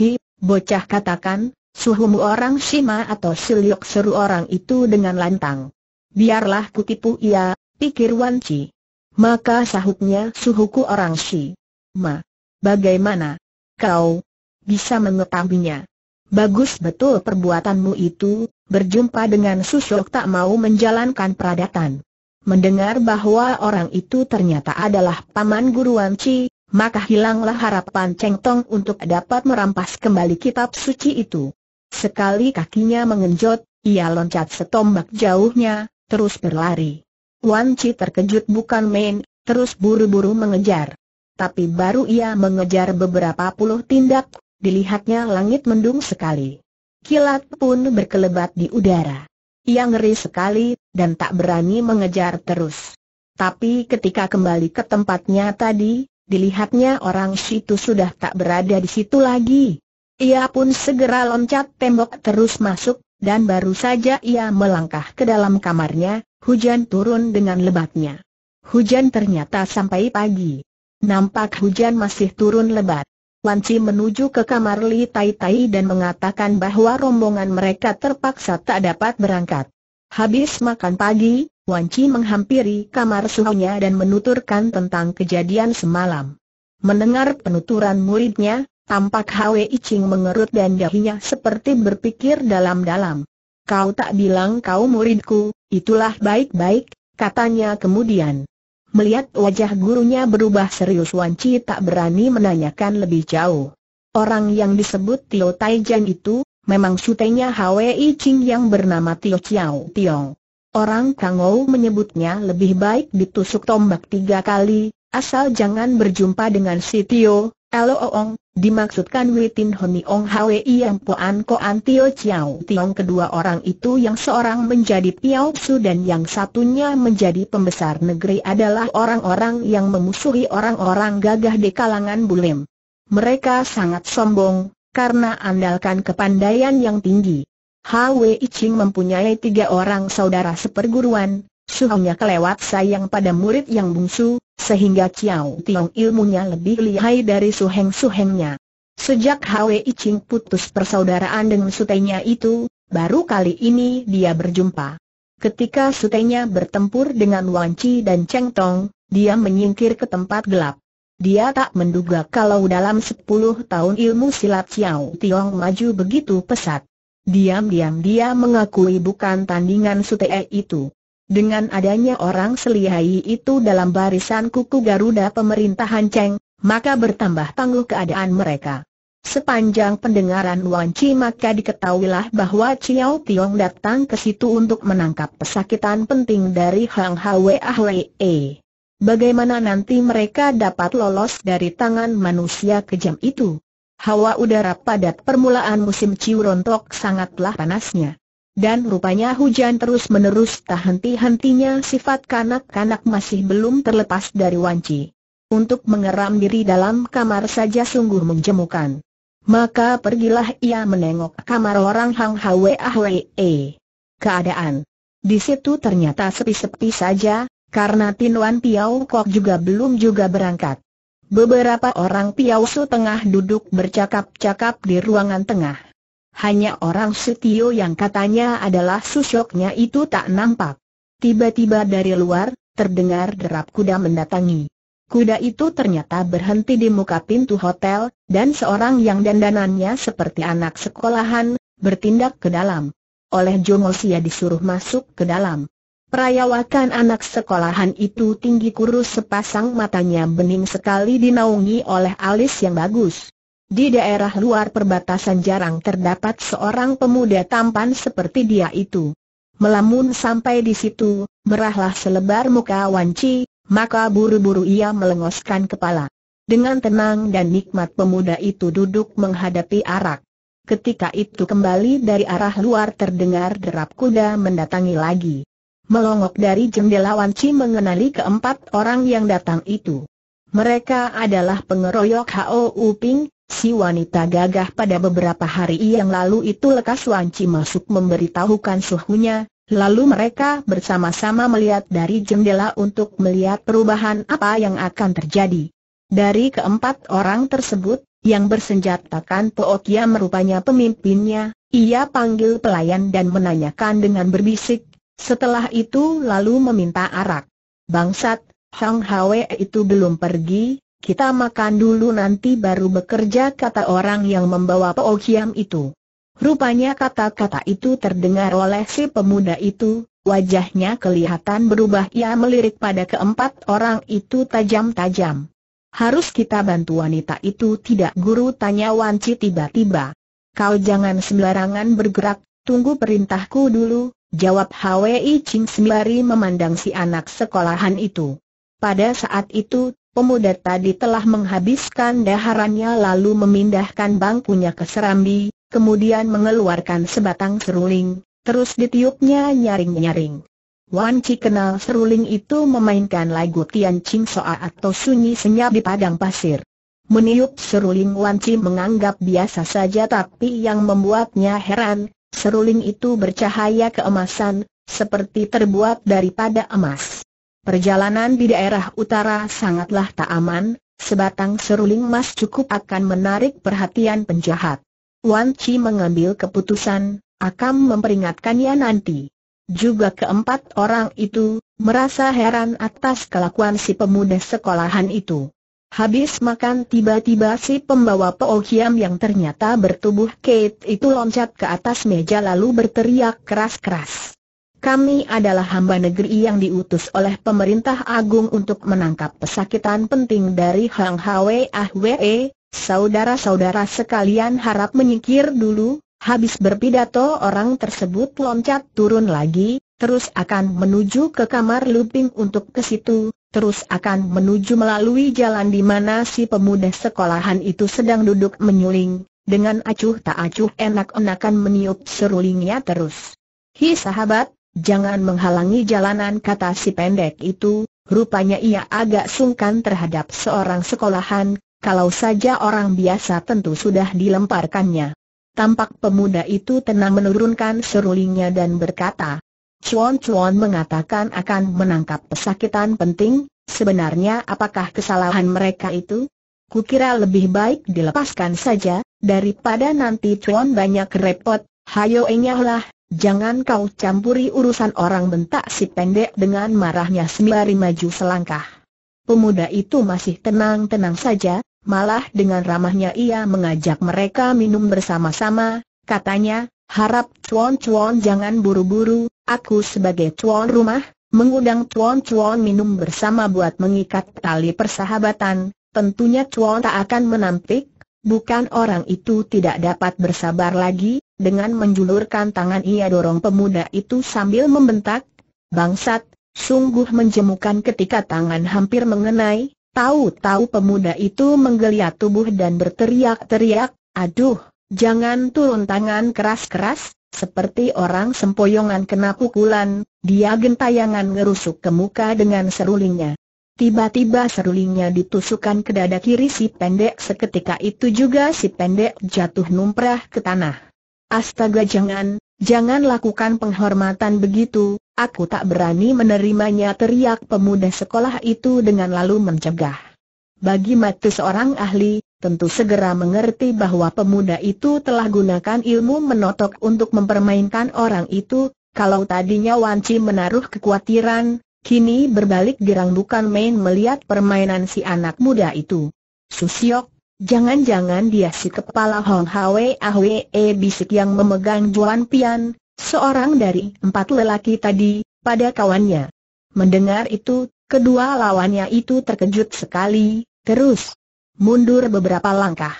Hi, bocah katakan, Suhumu orang Shima atau Siliok seru orang itu dengan lantang. Biarlah kutipu ia, pikir Wan Chi. Maka sahutnya suhuku orang Shi. Ma. Bagaimana? Kau bisa mengetahuinya. Bagus betul perbuatanmu itu, berjumpa dengan susuk tak mau menjalankan peradatan. Mendengar bahwa orang itu ternyata adalah paman Guru Wan Ci, maka hilanglah harapan Cheng Tong untuk dapat merampas kembali kitab suci itu. Sekali kakinya mengenjot, ia loncat setombak jauhnya, terus berlari. Wan Chi terkejut bukan main, terus buru-buru mengejar. Tapi baru ia mengejar beberapa puluh tindak, dilihatnya langit mendung sekali. Kilat pun berkelebat di udara. Ia ngeri sekali, dan tak berani mengejar terus. Tapi ketika kembali ke tempatnya tadi, dilihatnya orang situ sudah tak berada di situ lagi. Ia pun segera loncat tembok terus masuk, dan baru saja ia melangkah ke dalam kamarnya, hujan turun dengan lebatnya. Hujan ternyata sampai pagi. Nampak hujan masih turun lebat. Lanci menuju ke kamar Li Tai Tai dan mengatakan bahwa rombongan mereka terpaksa tak dapat berangkat. Habis makan pagi, Wanci menghampiri kamar suhunya dan menuturkan tentang kejadian semalam. Mendengar penuturan muridnya, Tampak I Ching mengerut dan dahinya seperti berpikir dalam-dalam. Kau tak bilang kau muridku, itulah baik-baik, katanya kemudian. Melihat wajah gurunya berubah serius Wan Chi tak berani menanyakan lebih jauh. Orang yang disebut Tio Jan itu, memang sutenya I Ching yang bernama Tio Chiao Tiong. Orang Kangou menyebutnya lebih baik ditusuk tombak tiga kali, asal jangan berjumpa dengan si Tio, Oong. Dimaksudkan Witin Honi Ong Hwe Yang Poan Koan Tio Chiao Tiong kedua orang itu yang seorang menjadi Piao Su dan yang satunya menjadi pembesar negeri adalah orang-orang yang memusuhi orang-orang gagah di kalangan Bulim. Mereka sangat sombong, karena andalkan kepandaian yang tinggi. Hwe Iching mempunyai tiga orang saudara seperguruan, Suhunya kelewat sayang pada murid yang bungsu, sehingga Chiao Tiong ilmunya lebih lihai dari suheng-suhengnya. Sejak I Ching putus persaudaraan dengan sutenya itu, baru kali ini dia berjumpa. Ketika sutenya bertempur dengan Wan Chi dan Cheng Tong, dia menyingkir ke tempat gelap. Dia tak menduga kalau dalam 10 tahun ilmu silat Chiao Tiong maju begitu pesat. Diam-diam dia mengakui bukan tandingan Sutee itu. Dengan adanya orang selihai itu dalam barisan kuku Garuda pemerintahan Cheng, maka bertambah tangguh keadaan mereka. Sepanjang pendengaran Wan Chi maka diketahuilah bahwa Chiao Tiong datang ke situ untuk menangkap pesakitan penting dari Hang Hwe Hwe. Ah e. Bagaimana nanti mereka dapat lolos dari tangan manusia kejam itu? Hawa udara padat permulaan musim rontok sangatlah panasnya. Dan rupanya hujan terus-menerus tak henti-hentinya sifat kanak-kanak masih belum terlepas dari wanci. Untuk mengeram diri dalam kamar saja sungguh menjemukan. Maka pergilah ia menengok kamar orang Hang Hwe Hwe. Ah e. Keadaan di situ ternyata sepi-sepi saja, karena Tinuan Piau Kok juga belum juga berangkat. Beberapa orang Piau Su tengah duduk bercakap-cakap di ruangan tengah. Hanya orang setio yang katanya adalah susoknya itu tak nampak. Tiba-tiba dari luar, terdengar derap kuda mendatangi. Kuda itu ternyata berhenti di muka pintu hotel, dan seorang yang dandanannya seperti anak sekolahan, bertindak ke dalam. Oleh Jongosia disuruh masuk ke dalam. Perayawakan anak sekolahan itu tinggi kurus sepasang matanya bening sekali dinaungi oleh alis yang bagus. Di daerah luar perbatasan jarang terdapat seorang pemuda tampan seperti dia itu. Melamun sampai di situ, merahlah selebar muka Wanci, maka buru-buru ia melengoskan kepala. Dengan tenang dan nikmat pemuda itu duduk menghadapi arak. Ketika itu kembali dari arah luar terdengar derap kuda mendatangi lagi. Melongok dari jendela Wanci mengenali keempat orang yang datang itu. Mereka adalah pengeroyok Hao Uping, Si wanita gagah pada beberapa hari yang lalu itu lekas Wanci masuk memberitahukan suhunya, lalu mereka bersama-sama melihat dari jendela untuk melihat perubahan apa yang akan terjadi. Dari keempat orang tersebut, yang bersenjatakan Pookia merupanya pemimpinnya, ia panggil pelayan dan menanyakan dengan berbisik, setelah itu lalu meminta arak. Bangsat, Hang Hwe itu belum pergi, kita makan dulu nanti baru bekerja kata orang yang membawa Po Kiam itu. Rupanya kata-kata itu terdengar oleh si pemuda itu, wajahnya kelihatan berubah ia melirik pada keempat orang itu tajam-tajam. Harus kita bantu wanita itu tidak guru tanya Wanci tiba-tiba. Kau jangan sembarangan bergerak, tunggu perintahku dulu, jawab Hwi Ching sembari memandang si anak sekolahan itu. Pada saat itu, pemuda tadi telah menghabiskan daharannya lalu memindahkan bangkunya ke serambi, kemudian mengeluarkan sebatang seruling, terus ditiupnya nyaring-nyaring. Wan Chi kenal seruling itu memainkan lagu Tian Ching Soa atau sunyi senyap di padang pasir. Meniup seruling Wan Chi menganggap biasa saja tapi yang membuatnya heran, seruling itu bercahaya keemasan, seperti terbuat daripada emas. Perjalanan di daerah utara sangatlah tak aman, sebatang seruling emas cukup akan menarik perhatian penjahat. Wan Chi mengambil keputusan, akan memperingatkannya nanti. Juga keempat orang itu, merasa heran atas kelakuan si pemuda sekolahan itu. Habis makan tiba-tiba si pembawa peokiam yang ternyata bertubuh Kate itu loncat ke atas meja lalu berteriak keras-keras. Kami adalah hamba negeri yang diutus oleh pemerintah agung untuk menangkap pesakitan penting dari Hang Hwe Ahwe. Ah Saudara-saudara sekalian harap menyingkir dulu, habis berpidato orang tersebut loncat turun lagi, terus akan menuju ke kamar Luping untuk ke situ, terus akan menuju melalui jalan di mana si pemuda sekolahan itu sedang duduk menyuling, dengan acuh tak acuh enak-enakan meniup serulingnya terus. Hi sahabat, Jangan menghalangi jalanan kata si pendek itu, rupanya ia agak sungkan terhadap seorang sekolahan, kalau saja orang biasa tentu sudah dilemparkannya. Tampak pemuda itu tenang menurunkan serulingnya dan berkata, Chuan Chuan mengatakan akan menangkap pesakitan penting, sebenarnya apakah kesalahan mereka itu? Kukira lebih baik dilepaskan saja, daripada nanti Chuan banyak repot, hayo enyahlah, Jangan kau campuri urusan orang bentak si pendek dengan marahnya sembari maju selangkah. Pemuda itu masih tenang-tenang saja, malah dengan ramahnya ia mengajak mereka minum bersama-sama, katanya, harap cuan-cuan jangan buru-buru, aku sebagai cuan rumah, mengundang cuan-cuan minum bersama buat mengikat tali persahabatan, tentunya cuan tak akan menampik, Bukan orang itu tidak dapat bersabar lagi, dengan menjulurkan tangan ia dorong pemuda itu sambil membentak, Bangsat, sungguh menjemukan ketika tangan hampir mengenai, tahu-tahu pemuda itu menggeliat tubuh dan berteriak-teriak, Aduh, jangan turun tangan keras-keras, seperti orang sempoyongan kena pukulan, dia gentayangan ngerusuk ke muka dengan serulingnya. Tiba-tiba serulingnya ditusukkan ke dada kiri si pendek seketika itu juga si pendek jatuh numprah ke tanah. Astaga jangan, jangan lakukan penghormatan begitu, aku tak berani menerimanya teriak pemuda sekolah itu dengan lalu mencegah. Bagi mati seorang ahli, tentu segera mengerti bahwa pemuda itu telah gunakan ilmu menotok untuk mempermainkan orang itu, kalau tadinya Wanci menaruh kekhawatiran, Kini berbalik gerang bukan main melihat permainan si anak muda itu. Susiok, jangan-jangan dia si kepala Hong Hwe Ahwe e bisik yang memegang Juan Pian, seorang dari empat lelaki tadi, pada kawannya. Mendengar itu, kedua lawannya itu terkejut sekali, terus mundur beberapa langkah.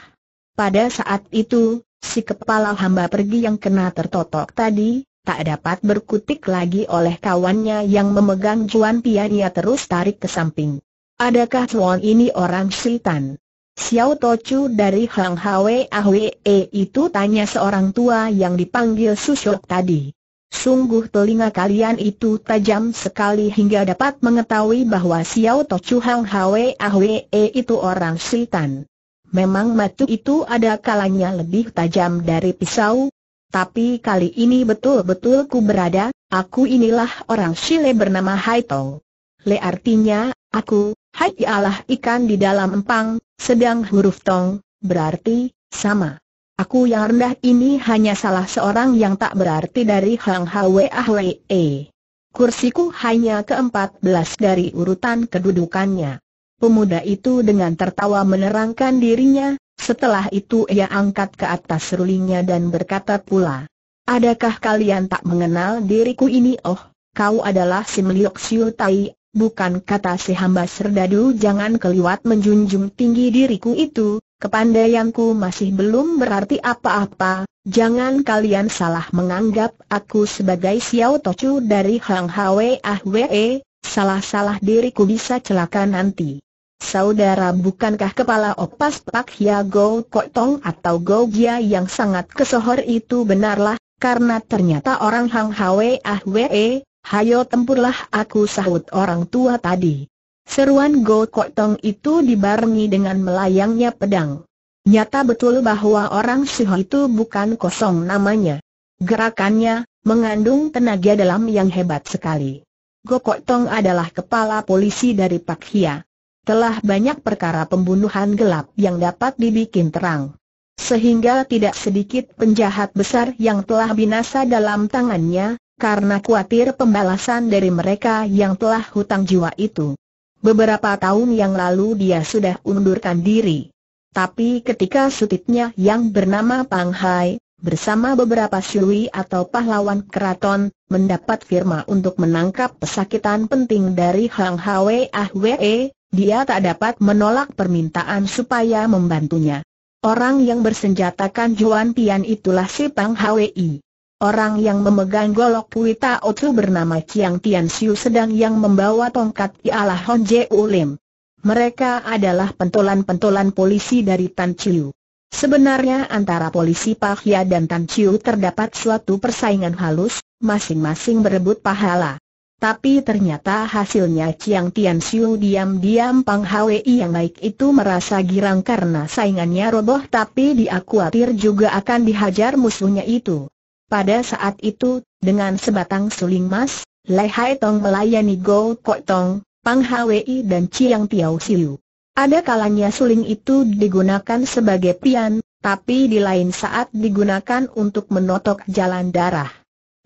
Pada saat itu, si kepala hamba pergi yang kena tertotok tadi, tak dapat berkutik lagi oleh kawannya yang memegang Juan Pia ia terus tarik ke samping. Adakah Juan ini orang sultan? Xiao Tochu dari Hang Hwe Ahwe e itu tanya seorang tua yang dipanggil Susok tadi. Sungguh telinga kalian itu tajam sekali hingga dapat mengetahui bahwa Xiao Tochu Hang Hwe Ahwe e itu orang sultan. Memang matu itu ada kalanya lebih tajam dari pisau, tapi kali ini betul-betul ku berada, aku inilah orang Shile bernama Hai Tong. Le artinya, aku, Hai ialah ikan di dalam empang, sedang huruf Tong, berarti, sama. Aku yang rendah ini hanya salah seorang yang tak berarti dari Hang Hwe Ahwe. E. Kursiku hanya keempat belas dari urutan kedudukannya. Pemuda itu dengan tertawa menerangkan dirinya, setelah itu ia angkat ke atas rulingnya dan berkata pula, Adakah kalian tak mengenal diriku ini? Oh, kau adalah Sim Liok Siu Tai, bukan kata si hamba serdadu jangan keliwat menjunjung tinggi diriku itu, kepandaianku masih belum berarti apa-apa, jangan kalian salah menganggap aku sebagai Xiao Tochu dari Hang Hwe Ah Wee, salah-salah diriku bisa celaka nanti. Saudara bukankah kepala opas Pak Hia Go Kok Tong atau Go Gia yang sangat kesohor itu benarlah, karena ternyata orang Hang Hwe Ah We, eh, hayo tempurlah aku sahut orang tua tadi. Seruan Go Kok Tong itu dibarengi dengan melayangnya pedang. Nyata betul bahwa orang Siho itu bukan kosong namanya. Gerakannya, mengandung tenaga dalam yang hebat sekali. Go Kok Tong adalah kepala polisi dari Pak Hia telah banyak perkara pembunuhan gelap yang dapat dibikin terang. Sehingga tidak sedikit penjahat besar yang telah binasa dalam tangannya, karena khawatir pembalasan dari mereka yang telah hutang jiwa itu. Beberapa tahun yang lalu dia sudah undurkan diri. Tapi ketika sutitnya yang bernama Pang Hai, bersama beberapa siwi atau pahlawan keraton, mendapat firma untuk menangkap pesakitan penting dari Hang Hwe Ahwe, ah e, dia tak dapat menolak permintaan supaya membantunya. Orang yang bersenjatakan Juan Pian itulah si Pang Hwi. Orang yang memegang golok puita Tao bernama Chiang Tian Siu sedang yang membawa tongkat ialah Hon Je Ulim. Mereka adalah pentolan-pentolan polisi dari Tan Chiu. Sebenarnya antara polisi Hia dan Tan Chiu terdapat suatu persaingan halus, masing-masing berebut pahala. Tapi ternyata hasilnya Chiang Tian Siu diam-diam Pang Hwi yang baik itu merasa girang karena saingannya roboh tapi dia khawatir juga akan dihajar musuhnya itu. Pada saat itu, dengan sebatang suling mas, Lei Hai Tong melayani Go Kok Tong, Pang Hwi dan Chiang Tiao Siu. Ada kalanya suling itu digunakan sebagai pian, tapi di lain saat digunakan untuk menotok jalan darah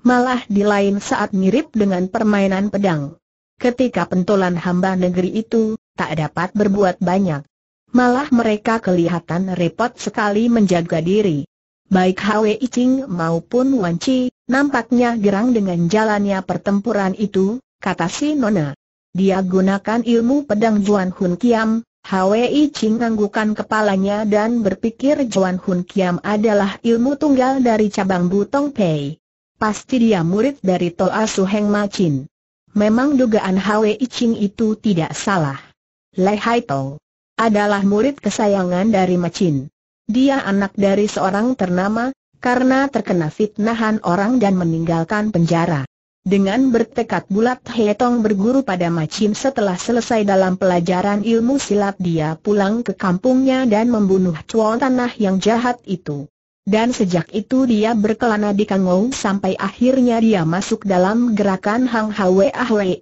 malah di lain saat mirip dengan permainan pedang. Ketika pentolan hamba negeri itu, tak dapat berbuat banyak. Malah mereka kelihatan repot sekali menjaga diri. Baik Hwe Ching maupun Wan Chi, nampaknya gerang dengan jalannya pertempuran itu, kata si Nona. Dia gunakan ilmu pedang Juan Hun Kiam, Hwe Ching anggukan kepalanya dan berpikir Juan Hun Kiam adalah ilmu tunggal dari cabang Butong Pei. Pasti dia murid dari Toa Suheng Macin. Memang dugaan Hwe Iching itu tidak salah. Lei Hai adalah murid kesayangan dari Macin. Dia anak dari seorang ternama, karena terkena fitnahan orang dan meninggalkan penjara. Dengan bertekad bulat Tong berguru pada Macin setelah selesai dalam pelajaran ilmu silat dia pulang ke kampungnya dan membunuh cuan tanah yang jahat itu. Dan sejak itu dia berkelana di Kangou sampai akhirnya dia masuk dalam gerakan Hang Hwe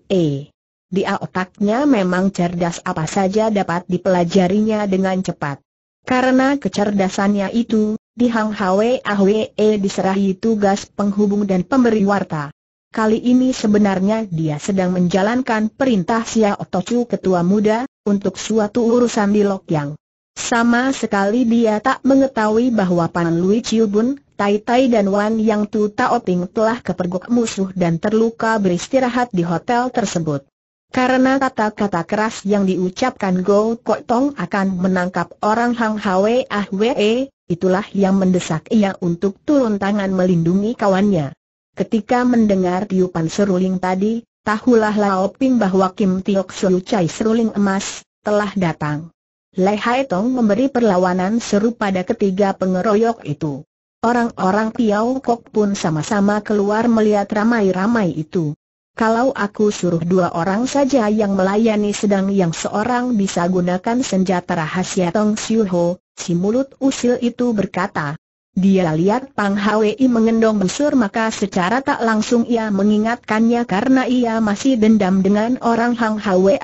E. Di otaknya memang cerdas apa saja dapat dipelajarinya dengan cepat. Karena kecerdasannya itu, di Hang Hwe Hwe diserahi tugas penghubung dan pemberi warta. Kali ini sebenarnya dia sedang menjalankan perintah Xiao Tochu Ketua Muda, untuk suatu urusan di Lok Yang. Sama sekali dia tak mengetahui bahwa Pan Lui Chiu Bun, Tai Tai dan Wan Yang Tu Tao Ping telah kepergok musuh dan terluka beristirahat di hotel tersebut. Karena kata-kata keras yang diucapkan Go Kok Tong akan menangkap orang Hang Hwe Ah Wee, itulah yang mendesak ia untuk turun tangan melindungi kawannya. Ketika mendengar tiupan seruling tadi, tahulah Lao Ping bahwa Kim Tiok Suu Chai seruling emas, telah datang. Lei Hai Tong memberi perlawanan seru pada ketiga pengeroyok itu. Orang-orang Piau Kok pun sama-sama keluar melihat ramai-ramai itu. Kalau aku suruh dua orang saja yang melayani sedang yang seorang bisa gunakan senjata rahasia Tong Siu Ho, si mulut usil itu berkata. Dia lihat Pang Hwi mengendong busur maka secara tak langsung ia mengingatkannya karena ia masih dendam dengan orang Hang Hwi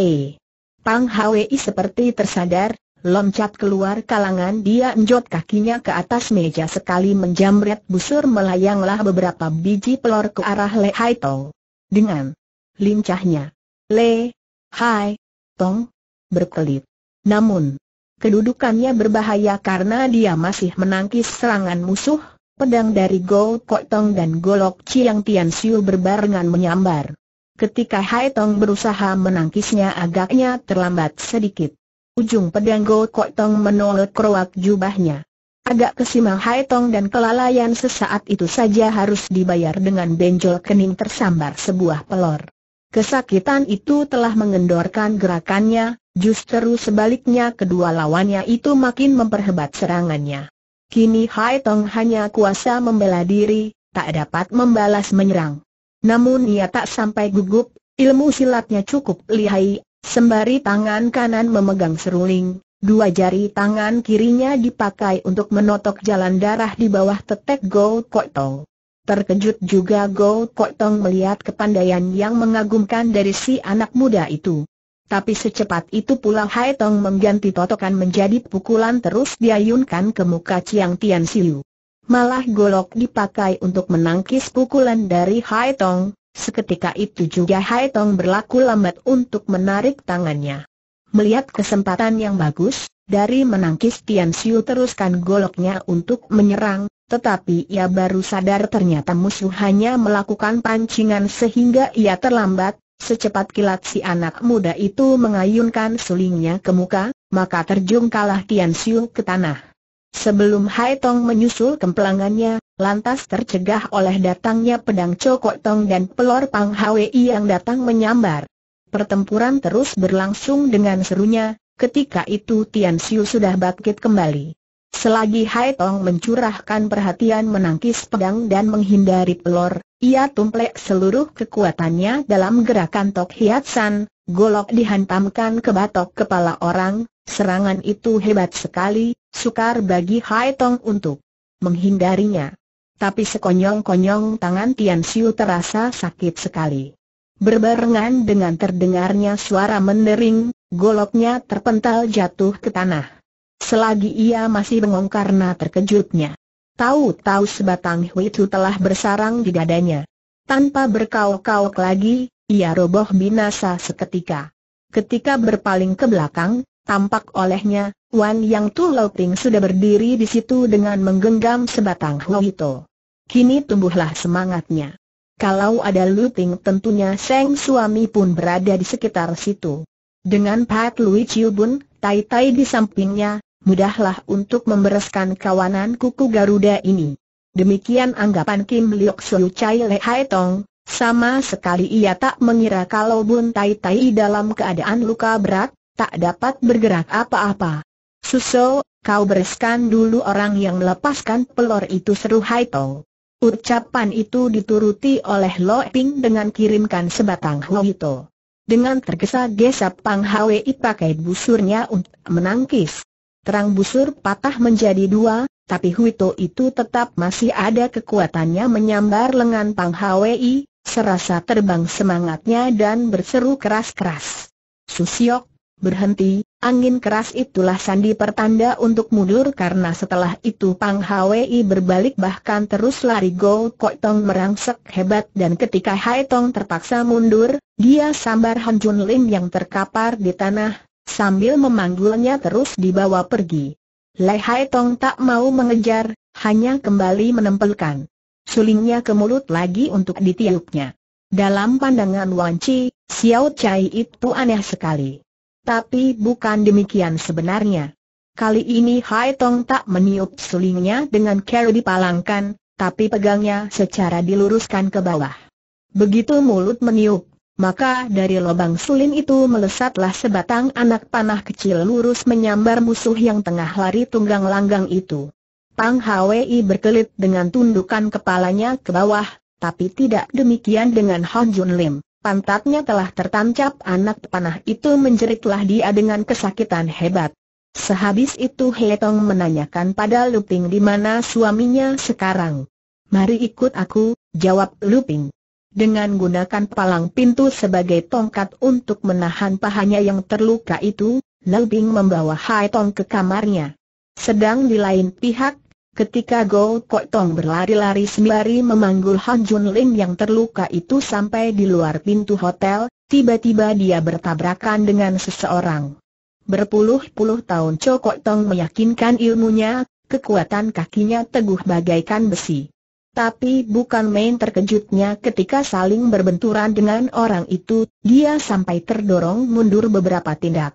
E. Pang Hwi seperti tersadar, loncat keluar kalangan dia enjot kakinya ke atas meja sekali menjamret busur melayanglah beberapa biji pelor ke arah Le Hai Tong. Dengan lincahnya, Le Hai Tong berkelit. Namun, kedudukannya berbahaya karena dia masih menangkis serangan musuh, pedang dari Go Kok Tong dan Golok Chiang Tian Siu berbarengan menyambar. Ketika Hai Tong berusaha menangkisnya agaknya terlambat sedikit. Ujung pedang Go Kok Tong menolak keruak jubahnya. Agak kesimal Hai Tong dan kelalaian sesaat itu saja harus dibayar dengan benjol kening tersambar sebuah pelor. Kesakitan itu telah mengendorkan gerakannya, justru sebaliknya kedua lawannya itu makin memperhebat serangannya. Kini Hai Tong hanya kuasa membela diri, tak dapat membalas menyerang. Namun ia tak sampai gugup, ilmu silatnya cukup lihai, sembari tangan kanan memegang seruling, dua jari tangan kirinya dipakai untuk menotok jalan darah di bawah tetek Go Kotong. Terkejut juga Go Kotong melihat kepandaian yang mengagumkan dari si anak muda itu. Tapi secepat itu pula Hai Tong mengganti totokan menjadi pukulan terus diayunkan ke muka Chiang Tian Siu. Malah golok dipakai untuk menangkis pukulan dari Hai Tong, seketika itu juga Hai Tong berlaku lambat untuk menarik tangannya. Melihat kesempatan yang bagus, dari menangkis Tian Xiu teruskan goloknya untuk menyerang, tetapi ia baru sadar ternyata musuh hanya melakukan pancingan sehingga ia terlambat, Secepat kilat si anak muda itu mengayunkan sulingnya ke muka, maka terjungkalah Tian Xiu ke tanah. Sebelum Hai Tong menyusul kempelangannya, lantas tercegah oleh datangnya pedang Cokok Tong dan pelor Pang Hwi yang datang menyambar. Pertempuran terus berlangsung dengan serunya, ketika itu Tian Xiu sudah bangkit kembali. Selagi Hai Tong mencurahkan perhatian menangkis pedang dan menghindari pelor, ia tumplek seluruh kekuatannya dalam gerakan Tok Hiat San, golok dihantamkan ke batok kepala orang, serangan itu hebat sekali, Sukar bagi Hai Tong untuk menghindarinya. Tapi sekonyong-konyong tangan Tian Xiu terasa sakit sekali. Berbarengan dengan terdengarnya suara mendering, goloknya terpental jatuh ke tanah. Selagi ia masih bengong karena terkejutnya. Tahu-tahu sebatang hui itu telah bersarang di dadanya. Tanpa berkau-kau lagi, ia roboh binasa seketika. Ketika berpaling ke belakang, Tampak olehnya, Wan Yang Tu Lau Ting sudah berdiri di situ dengan menggenggam sebatang huito. Kini tumbuhlah semangatnya. Kalau ada Lu Ting tentunya Seng suami pun berada di sekitar situ. Dengan Pat Lui Chiu Bun, Tai Tai di sampingnya, mudahlah untuk membereskan kawanan kuku Garuda ini. Demikian anggapan Kim Liok Suu Chai Le Hai Tong, sama sekali ia tak mengira kalau Bun Tai Tai dalam keadaan luka berat, tak dapat bergerak apa-apa. Suso, kau bereskan dulu orang yang melepaskan pelor itu seru Hai Ucapan itu dituruti oleh Lo Ping dengan kirimkan sebatang huito. Dengan tergesa-gesa Pang Hwi pakai busurnya untuk menangkis. Terang busur patah menjadi dua, tapi Huito itu tetap masih ada kekuatannya menyambar lengan Pang Hwi, serasa terbang semangatnya dan berseru keras-keras. Susiok, Berhenti, angin keras itulah sandi pertanda untuk mundur karena setelah itu Pang Hwi berbalik bahkan terus lari Go Kok Tong merangsek hebat dan ketika Hai Tong terpaksa mundur, dia sambar Han Jun Lim yang terkapar di tanah, sambil memanggulnya terus dibawa pergi. Lei Hai Tong tak mau mengejar, hanya kembali menempelkan sulingnya ke mulut lagi untuk ditiupnya. Dalam pandangan Wan Chi, Xiao Chai itu aneh sekali. Tapi bukan demikian sebenarnya. Kali ini Hai Tong tak meniup sulingnya dengan cara dipalangkan, tapi pegangnya secara diluruskan ke bawah. Begitu mulut meniup, maka dari lubang suling itu melesatlah sebatang anak panah kecil lurus menyambar musuh yang tengah lari tunggang langgang itu. Pang Hwi berkelit dengan tundukan kepalanya ke bawah, tapi tidak demikian dengan Hon Jun Lim. Pantatnya telah tertancap anak panah itu menjeritlah dia dengan kesakitan hebat. Sehabis itu Hetong menanyakan pada Luping di mana suaminya sekarang. Mari ikut aku, jawab Luping. Dengan gunakan palang pintu sebagai tongkat untuk menahan pahanya yang terluka itu, Luping membawa Hetong ke kamarnya. Sedang di lain pihak, Ketika Go Kok Tong berlari-lari sembari memanggul Han Jun Ling yang terluka itu sampai di luar pintu hotel, tiba-tiba dia bertabrakan dengan seseorang. Berpuluh-puluh tahun Cho Kok Tong meyakinkan ilmunya, kekuatan kakinya teguh bagaikan besi. Tapi bukan main terkejutnya ketika saling berbenturan dengan orang itu, dia sampai terdorong mundur beberapa tindak.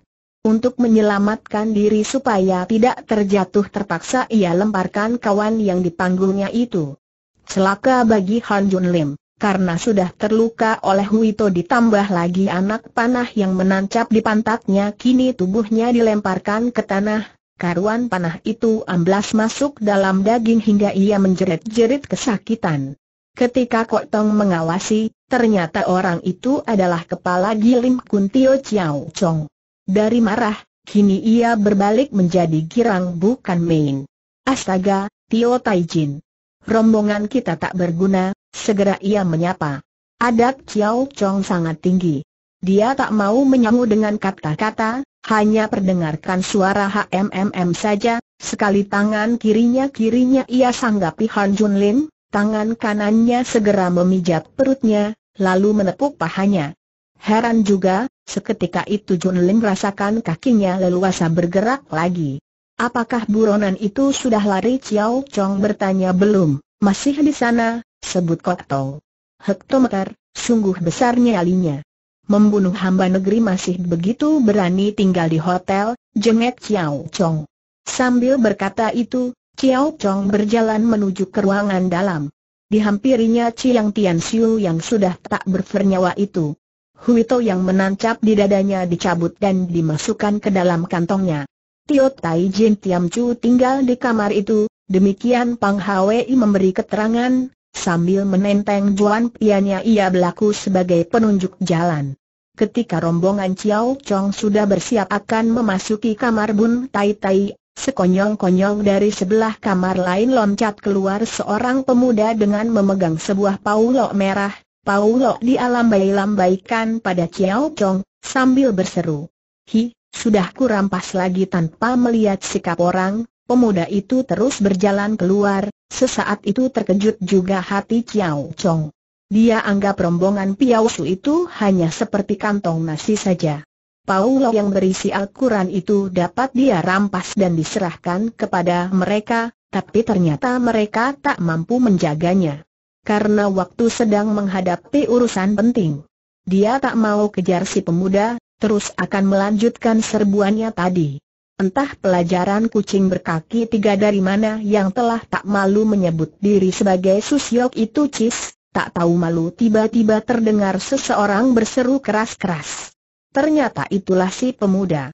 Untuk menyelamatkan diri supaya tidak terjatuh terpaksa ia lemparkan kawan yang dipanggulnya itu. Celaka bagi Han Jun Lim, karena sudah terluka oleh Huito ditambah lagi anak panah yang menancap di pantatnya kini tubuhnya dilemparkan ke tanah, karuan panah itu amblas masuk dalam daging hingga ia menjerit-jerit kesakitan. Ketika Kok Tong mengawasi, ternyata orang itu adalah kepala Gilim Kuntio Chiao Chong. Dari marah, kini ia berbalik menjadi girang bukan main. Astaga, Tio Taijin. Rombongan kita tak berguna, segera ia menyapa. Adat Chiao Chong sangat tinggi. Dia tak mau menyamu dengan kata-kata, hanya perdengarkan suara HMMM saja, sekali tangan kirinya-kirinya ia sanggapi Han Jun Lin, tangan kanannya segera memijat perutnya, lalu menepuk pahanya. Heran juga, seketika itu Jun Ling rasakan kakinya leluasa bergerak lagi. Apakah buronan itu sudah lari Chiao Chong bertanya belum, masih di sana, sebut Tong. Hektometer, sungguh besarnya alinya. Membunuh hamba negeri masih begitu berani tinggal di hotel, jengek Chiao Chong. Sambil berkata itu, Chiao Chong berjalan menuju ke ruangan dalam. Dihampirinya Chiang Tian Siu yang sudah tak bernyawa itu. Huito yang menancap di dadanya dicabut dan dimasukkan ke dalam kantongnya. Tio Tai Jin Tiam Chu tinggal di kamar itu, demikian Pang Hwi memberi keterangan, sambil menenteng Juan Pianya ia berlaku sebagai penunjuk jalan. Ketika rombongan Chiao Chong sudah bersiap akan memasuki kamar Bun Tai Tai, sekonyong-konyong dari sebelah kamar lain loncat keluar seorang pemuda dengan memegang sebuah paulo merah, Paulo dialambai-lambaikan pada Chiao Chong, sambil berseru. Hi, sudah kurampas lagi tanpa melihat sikap orang, pemuda itu terus berjalan keluar, sesaat itu terkejut juga hati Chiao Chong. Dia anggap rombongan Piausu itu hanya seperti kantong nasi saja. Paulo yang berisi Al-Quran itu dapat dia rampas dan diserahkan kepada mereka, tapi ternyata mereka tak mampu menjaganya karena waktu sedang menghadapi urusan penting. Dia tak mau kejar si pemuda, terus akan melanjutkan serbuannya tadi. Entah pelajaran kucing berkaki tiga dari mana yang telah tak malu menyebut diri sebagai Susyok itu cis, tak tahu malu tiba-tiba terdengar seseorang berseru keras-keras. Ternyata itulah si pemuda.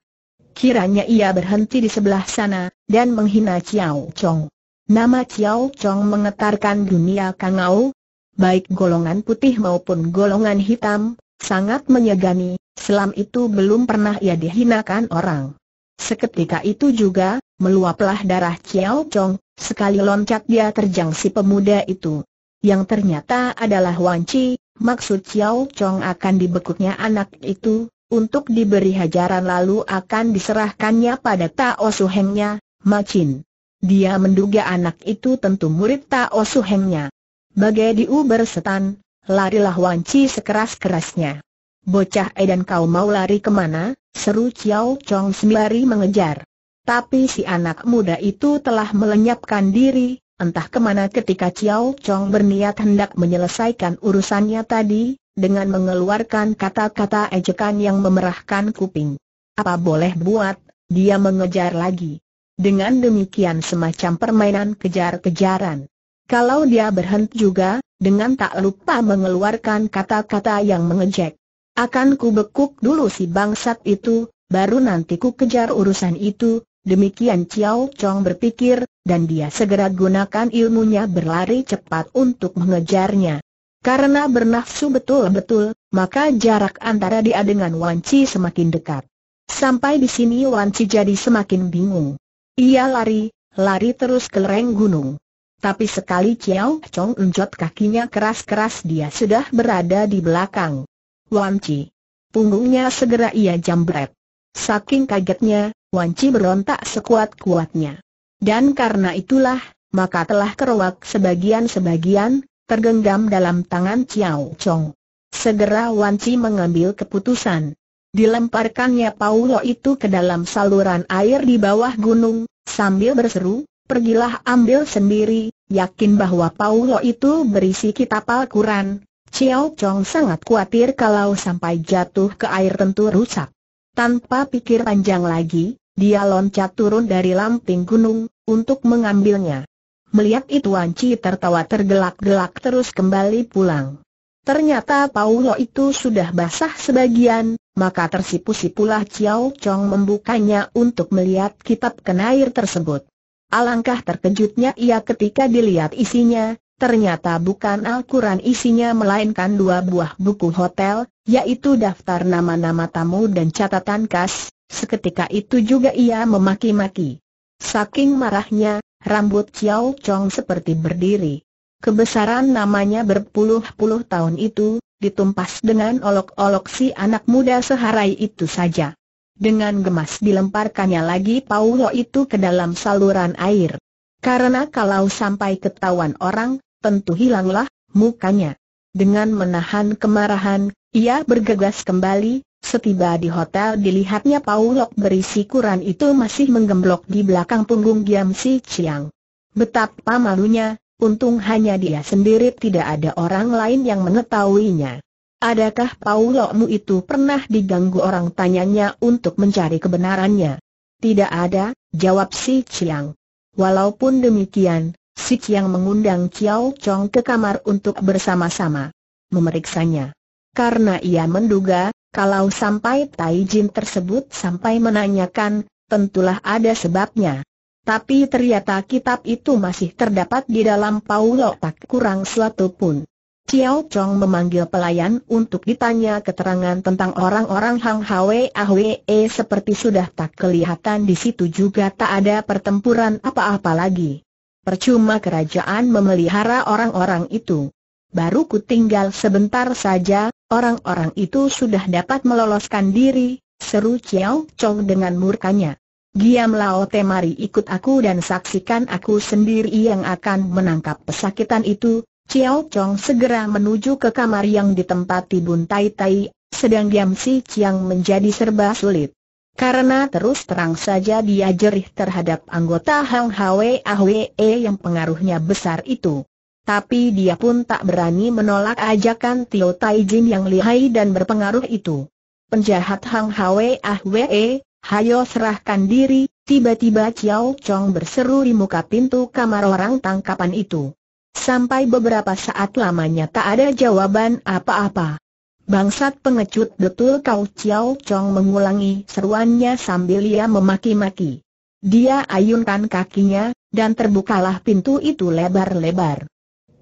Kiranya ia berhenti di sebelah sana, dan menghina Chiao Chong. Nama Chiao Chong mengetarkan dunia Kangau, baik golongan putih maupun golongan hitam, sangat menyegani, selam itu belum pernah ia dihinakan orang. Seketika itu juga, meluaplah darah Chiao Chong, sekali loncat dia terjang si pemuda itu. Yang ternyata adalah Wan Chi, maksud Chiao Chong akan dibekuknya anak itu, untuk diberi hajaran lalu akan diserahkannya pada Tao Suhengnya, Macin. Dia menduga anak itu tentu murid Tao Suhengnya. Bagai diuber setan, larilah Wan Wanci sekeras-kerasnya. Bocah Edan eh kau mau lari kemana? Seru Chiao Chong sembari mengejar. Tapi si anak muda itu telah melenyapkan diri, entah kemana ketika Chiao Chong berniat hendak menyelesaikan urusannya tadi, dengan mengeluarkan kata-kata ejekan yang memerahkan kuping. Apa boleh buat, dia mengejar lagi. Dengan demikian semacam permainan kejar-kejaran. Kalau dia berhenti juga, dengan tak lupa mengeluarkan kata-kata yang mengejek. Akan ku bekuk dulu si bangsat itu, baru nanti ku kejar urusan itu, demikian Ciao Chong berpikir, dan dia segera gunakan ilmunya berlari cepat untuk mengejarnya. Karena bernafsu betul-betul, maka jarak antara dia dengan Wan Chi semakin dekat. Sampai di sini Wan Chi jadi semakin bingung. Ia lari, lari terus ke lereng gunung. Tapi sekali Chiao Chong unjot kakinya keras-keras dia sudah berada di belakang. Wanci. Punggungnya segera ia jambret. Saking kagetnya, Wanci berontak sekuat-kuatnya. Dan karena itulah, maka telah keruak sebagian-sebagian, tergenggam dalam tangan Chiao Chong. Segera Wanci mengambil keputusan. Dilemparkannya Paulo itu ke dalam saluran air di bawah gunung, sambil berseru, pergilah ambil sendiri, yakin bahwa Paulo itu berisi kitab Al-Quran. Chiao Chong sangat khawatir kalau sampai jatuh ke air tentu rusak. Tanpa pikir panjang lagi, dia loncat turun dari lamping gunung, untuk mengambilnya. Melihat itu Chi tertawa tergelak-gelak terus kembali pulang. Ternyata Paulo itu sudah basah sebagian, maka tersipu-sipulah Chiao Chong membukanya untuk melihat kitab kenair tersebut. Alangkah terkejutnya ia ketika dilihat isinya, ternyata bukan Al-Quran isinya melainkan dua buah buku hotel, yaitu daftar nama-nama tamu dan catatan kas, seketika itu juga ia memaki-maki. Saking marahnya, rambut Chiao Chong seperti berdiri. Kebesaran namanya berpuluh-puluh tahun itu, ditumpas dengan olok-olok si anak muda seharai itu saja. Dengan gemas dilemparkannya lagi Paulo itu ke dalam saluran air. Karena kalau sampai ketahuan orang, tentu hilanglah mukanya. Dengan menahan kemarahan, ia bergegas kembali, Setiba di hotel dilihatnya Paulok berisi kuran itu masih menggemblok di belakang punggung Giam Si Chiang. Betapa malunya, Untung hanya dia sendiri tidak ada orang lain yang mengetahuinya. Adakah Paulokmu itu pernah diganggu orang tanyanya untuk mencari kebenarannya? Tidak ada, jawab si Chiang. Walaupun demikian, si Chiang mengundang Chiao Chong ke kamar untuk bersama-sama memeriksanya. Karena ia menduga, kalau sampai Tai Jin tersebut sampai menanyakan, tentulah ada sebabnya. Tapi ternyata kitab itu masih terdapat di dalam paulo tak kurang suatu pun. Chiao Chong memanggil pelayan untuk ditanya keterangan tentang orang-orang Hang Hwe Ahwe eh, seperti sudah tak kelihatan di situ juga tak ada pertempuran apa-apa lagi. Percuma kerajaan memelihara orang-orang itu. Baru ku tinggal sebentar saja, orang-orang itu sudah dapat meloloskan diri, seru Chiao Chong dengan murkanya. Giam Lao Te mari ikut aku dan saksikan aku sendiri yang akan menangkap pesakitan itu. Chiao Chong segera menuju ke kamar yang ditempati Bun Tai Tai, sedang Giam Si Chiang menjadi serba sulit. Karena terus terang saja dia jerih terhadap anggota Hang Hwe Ahwe e yang pengaruhnya besar itu. Tapi dia pun tak berani menolak ajakan Tio Tai Jin yang lihai dan berpengaruh itu. Penjahat Hang Hwe Ahwe e Hayo serahkan diri, tiba-tiba Chiao Chong berseru di muka pintu kamar orang tangkapan itu. Sampai beberapa saat lamanya tak ada jawaban apa-apa. Bangsat pengecut betul kau Chiao Chong mengulangi seruannya sambil ia memaki-maki. Dia ayunkan kakinya, dan terbukalah pintu itu lebar-lebar.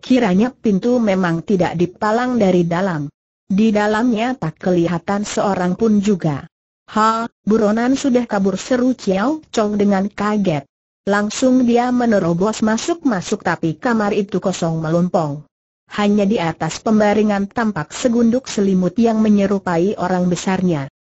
Kiranya pintu memang tidak dipalang dari dalam. Di dalamnya tak kelihatan seorang pun juga. Ha, buronan sudah kabur seru Ciao Chong dengan kaget. Langsung dia menerobos masuk-masuk tapi kamar itu kosong melompong. Hanya di atas pembaringan tampak segunduk selimut yang menyerupai orang besarnya.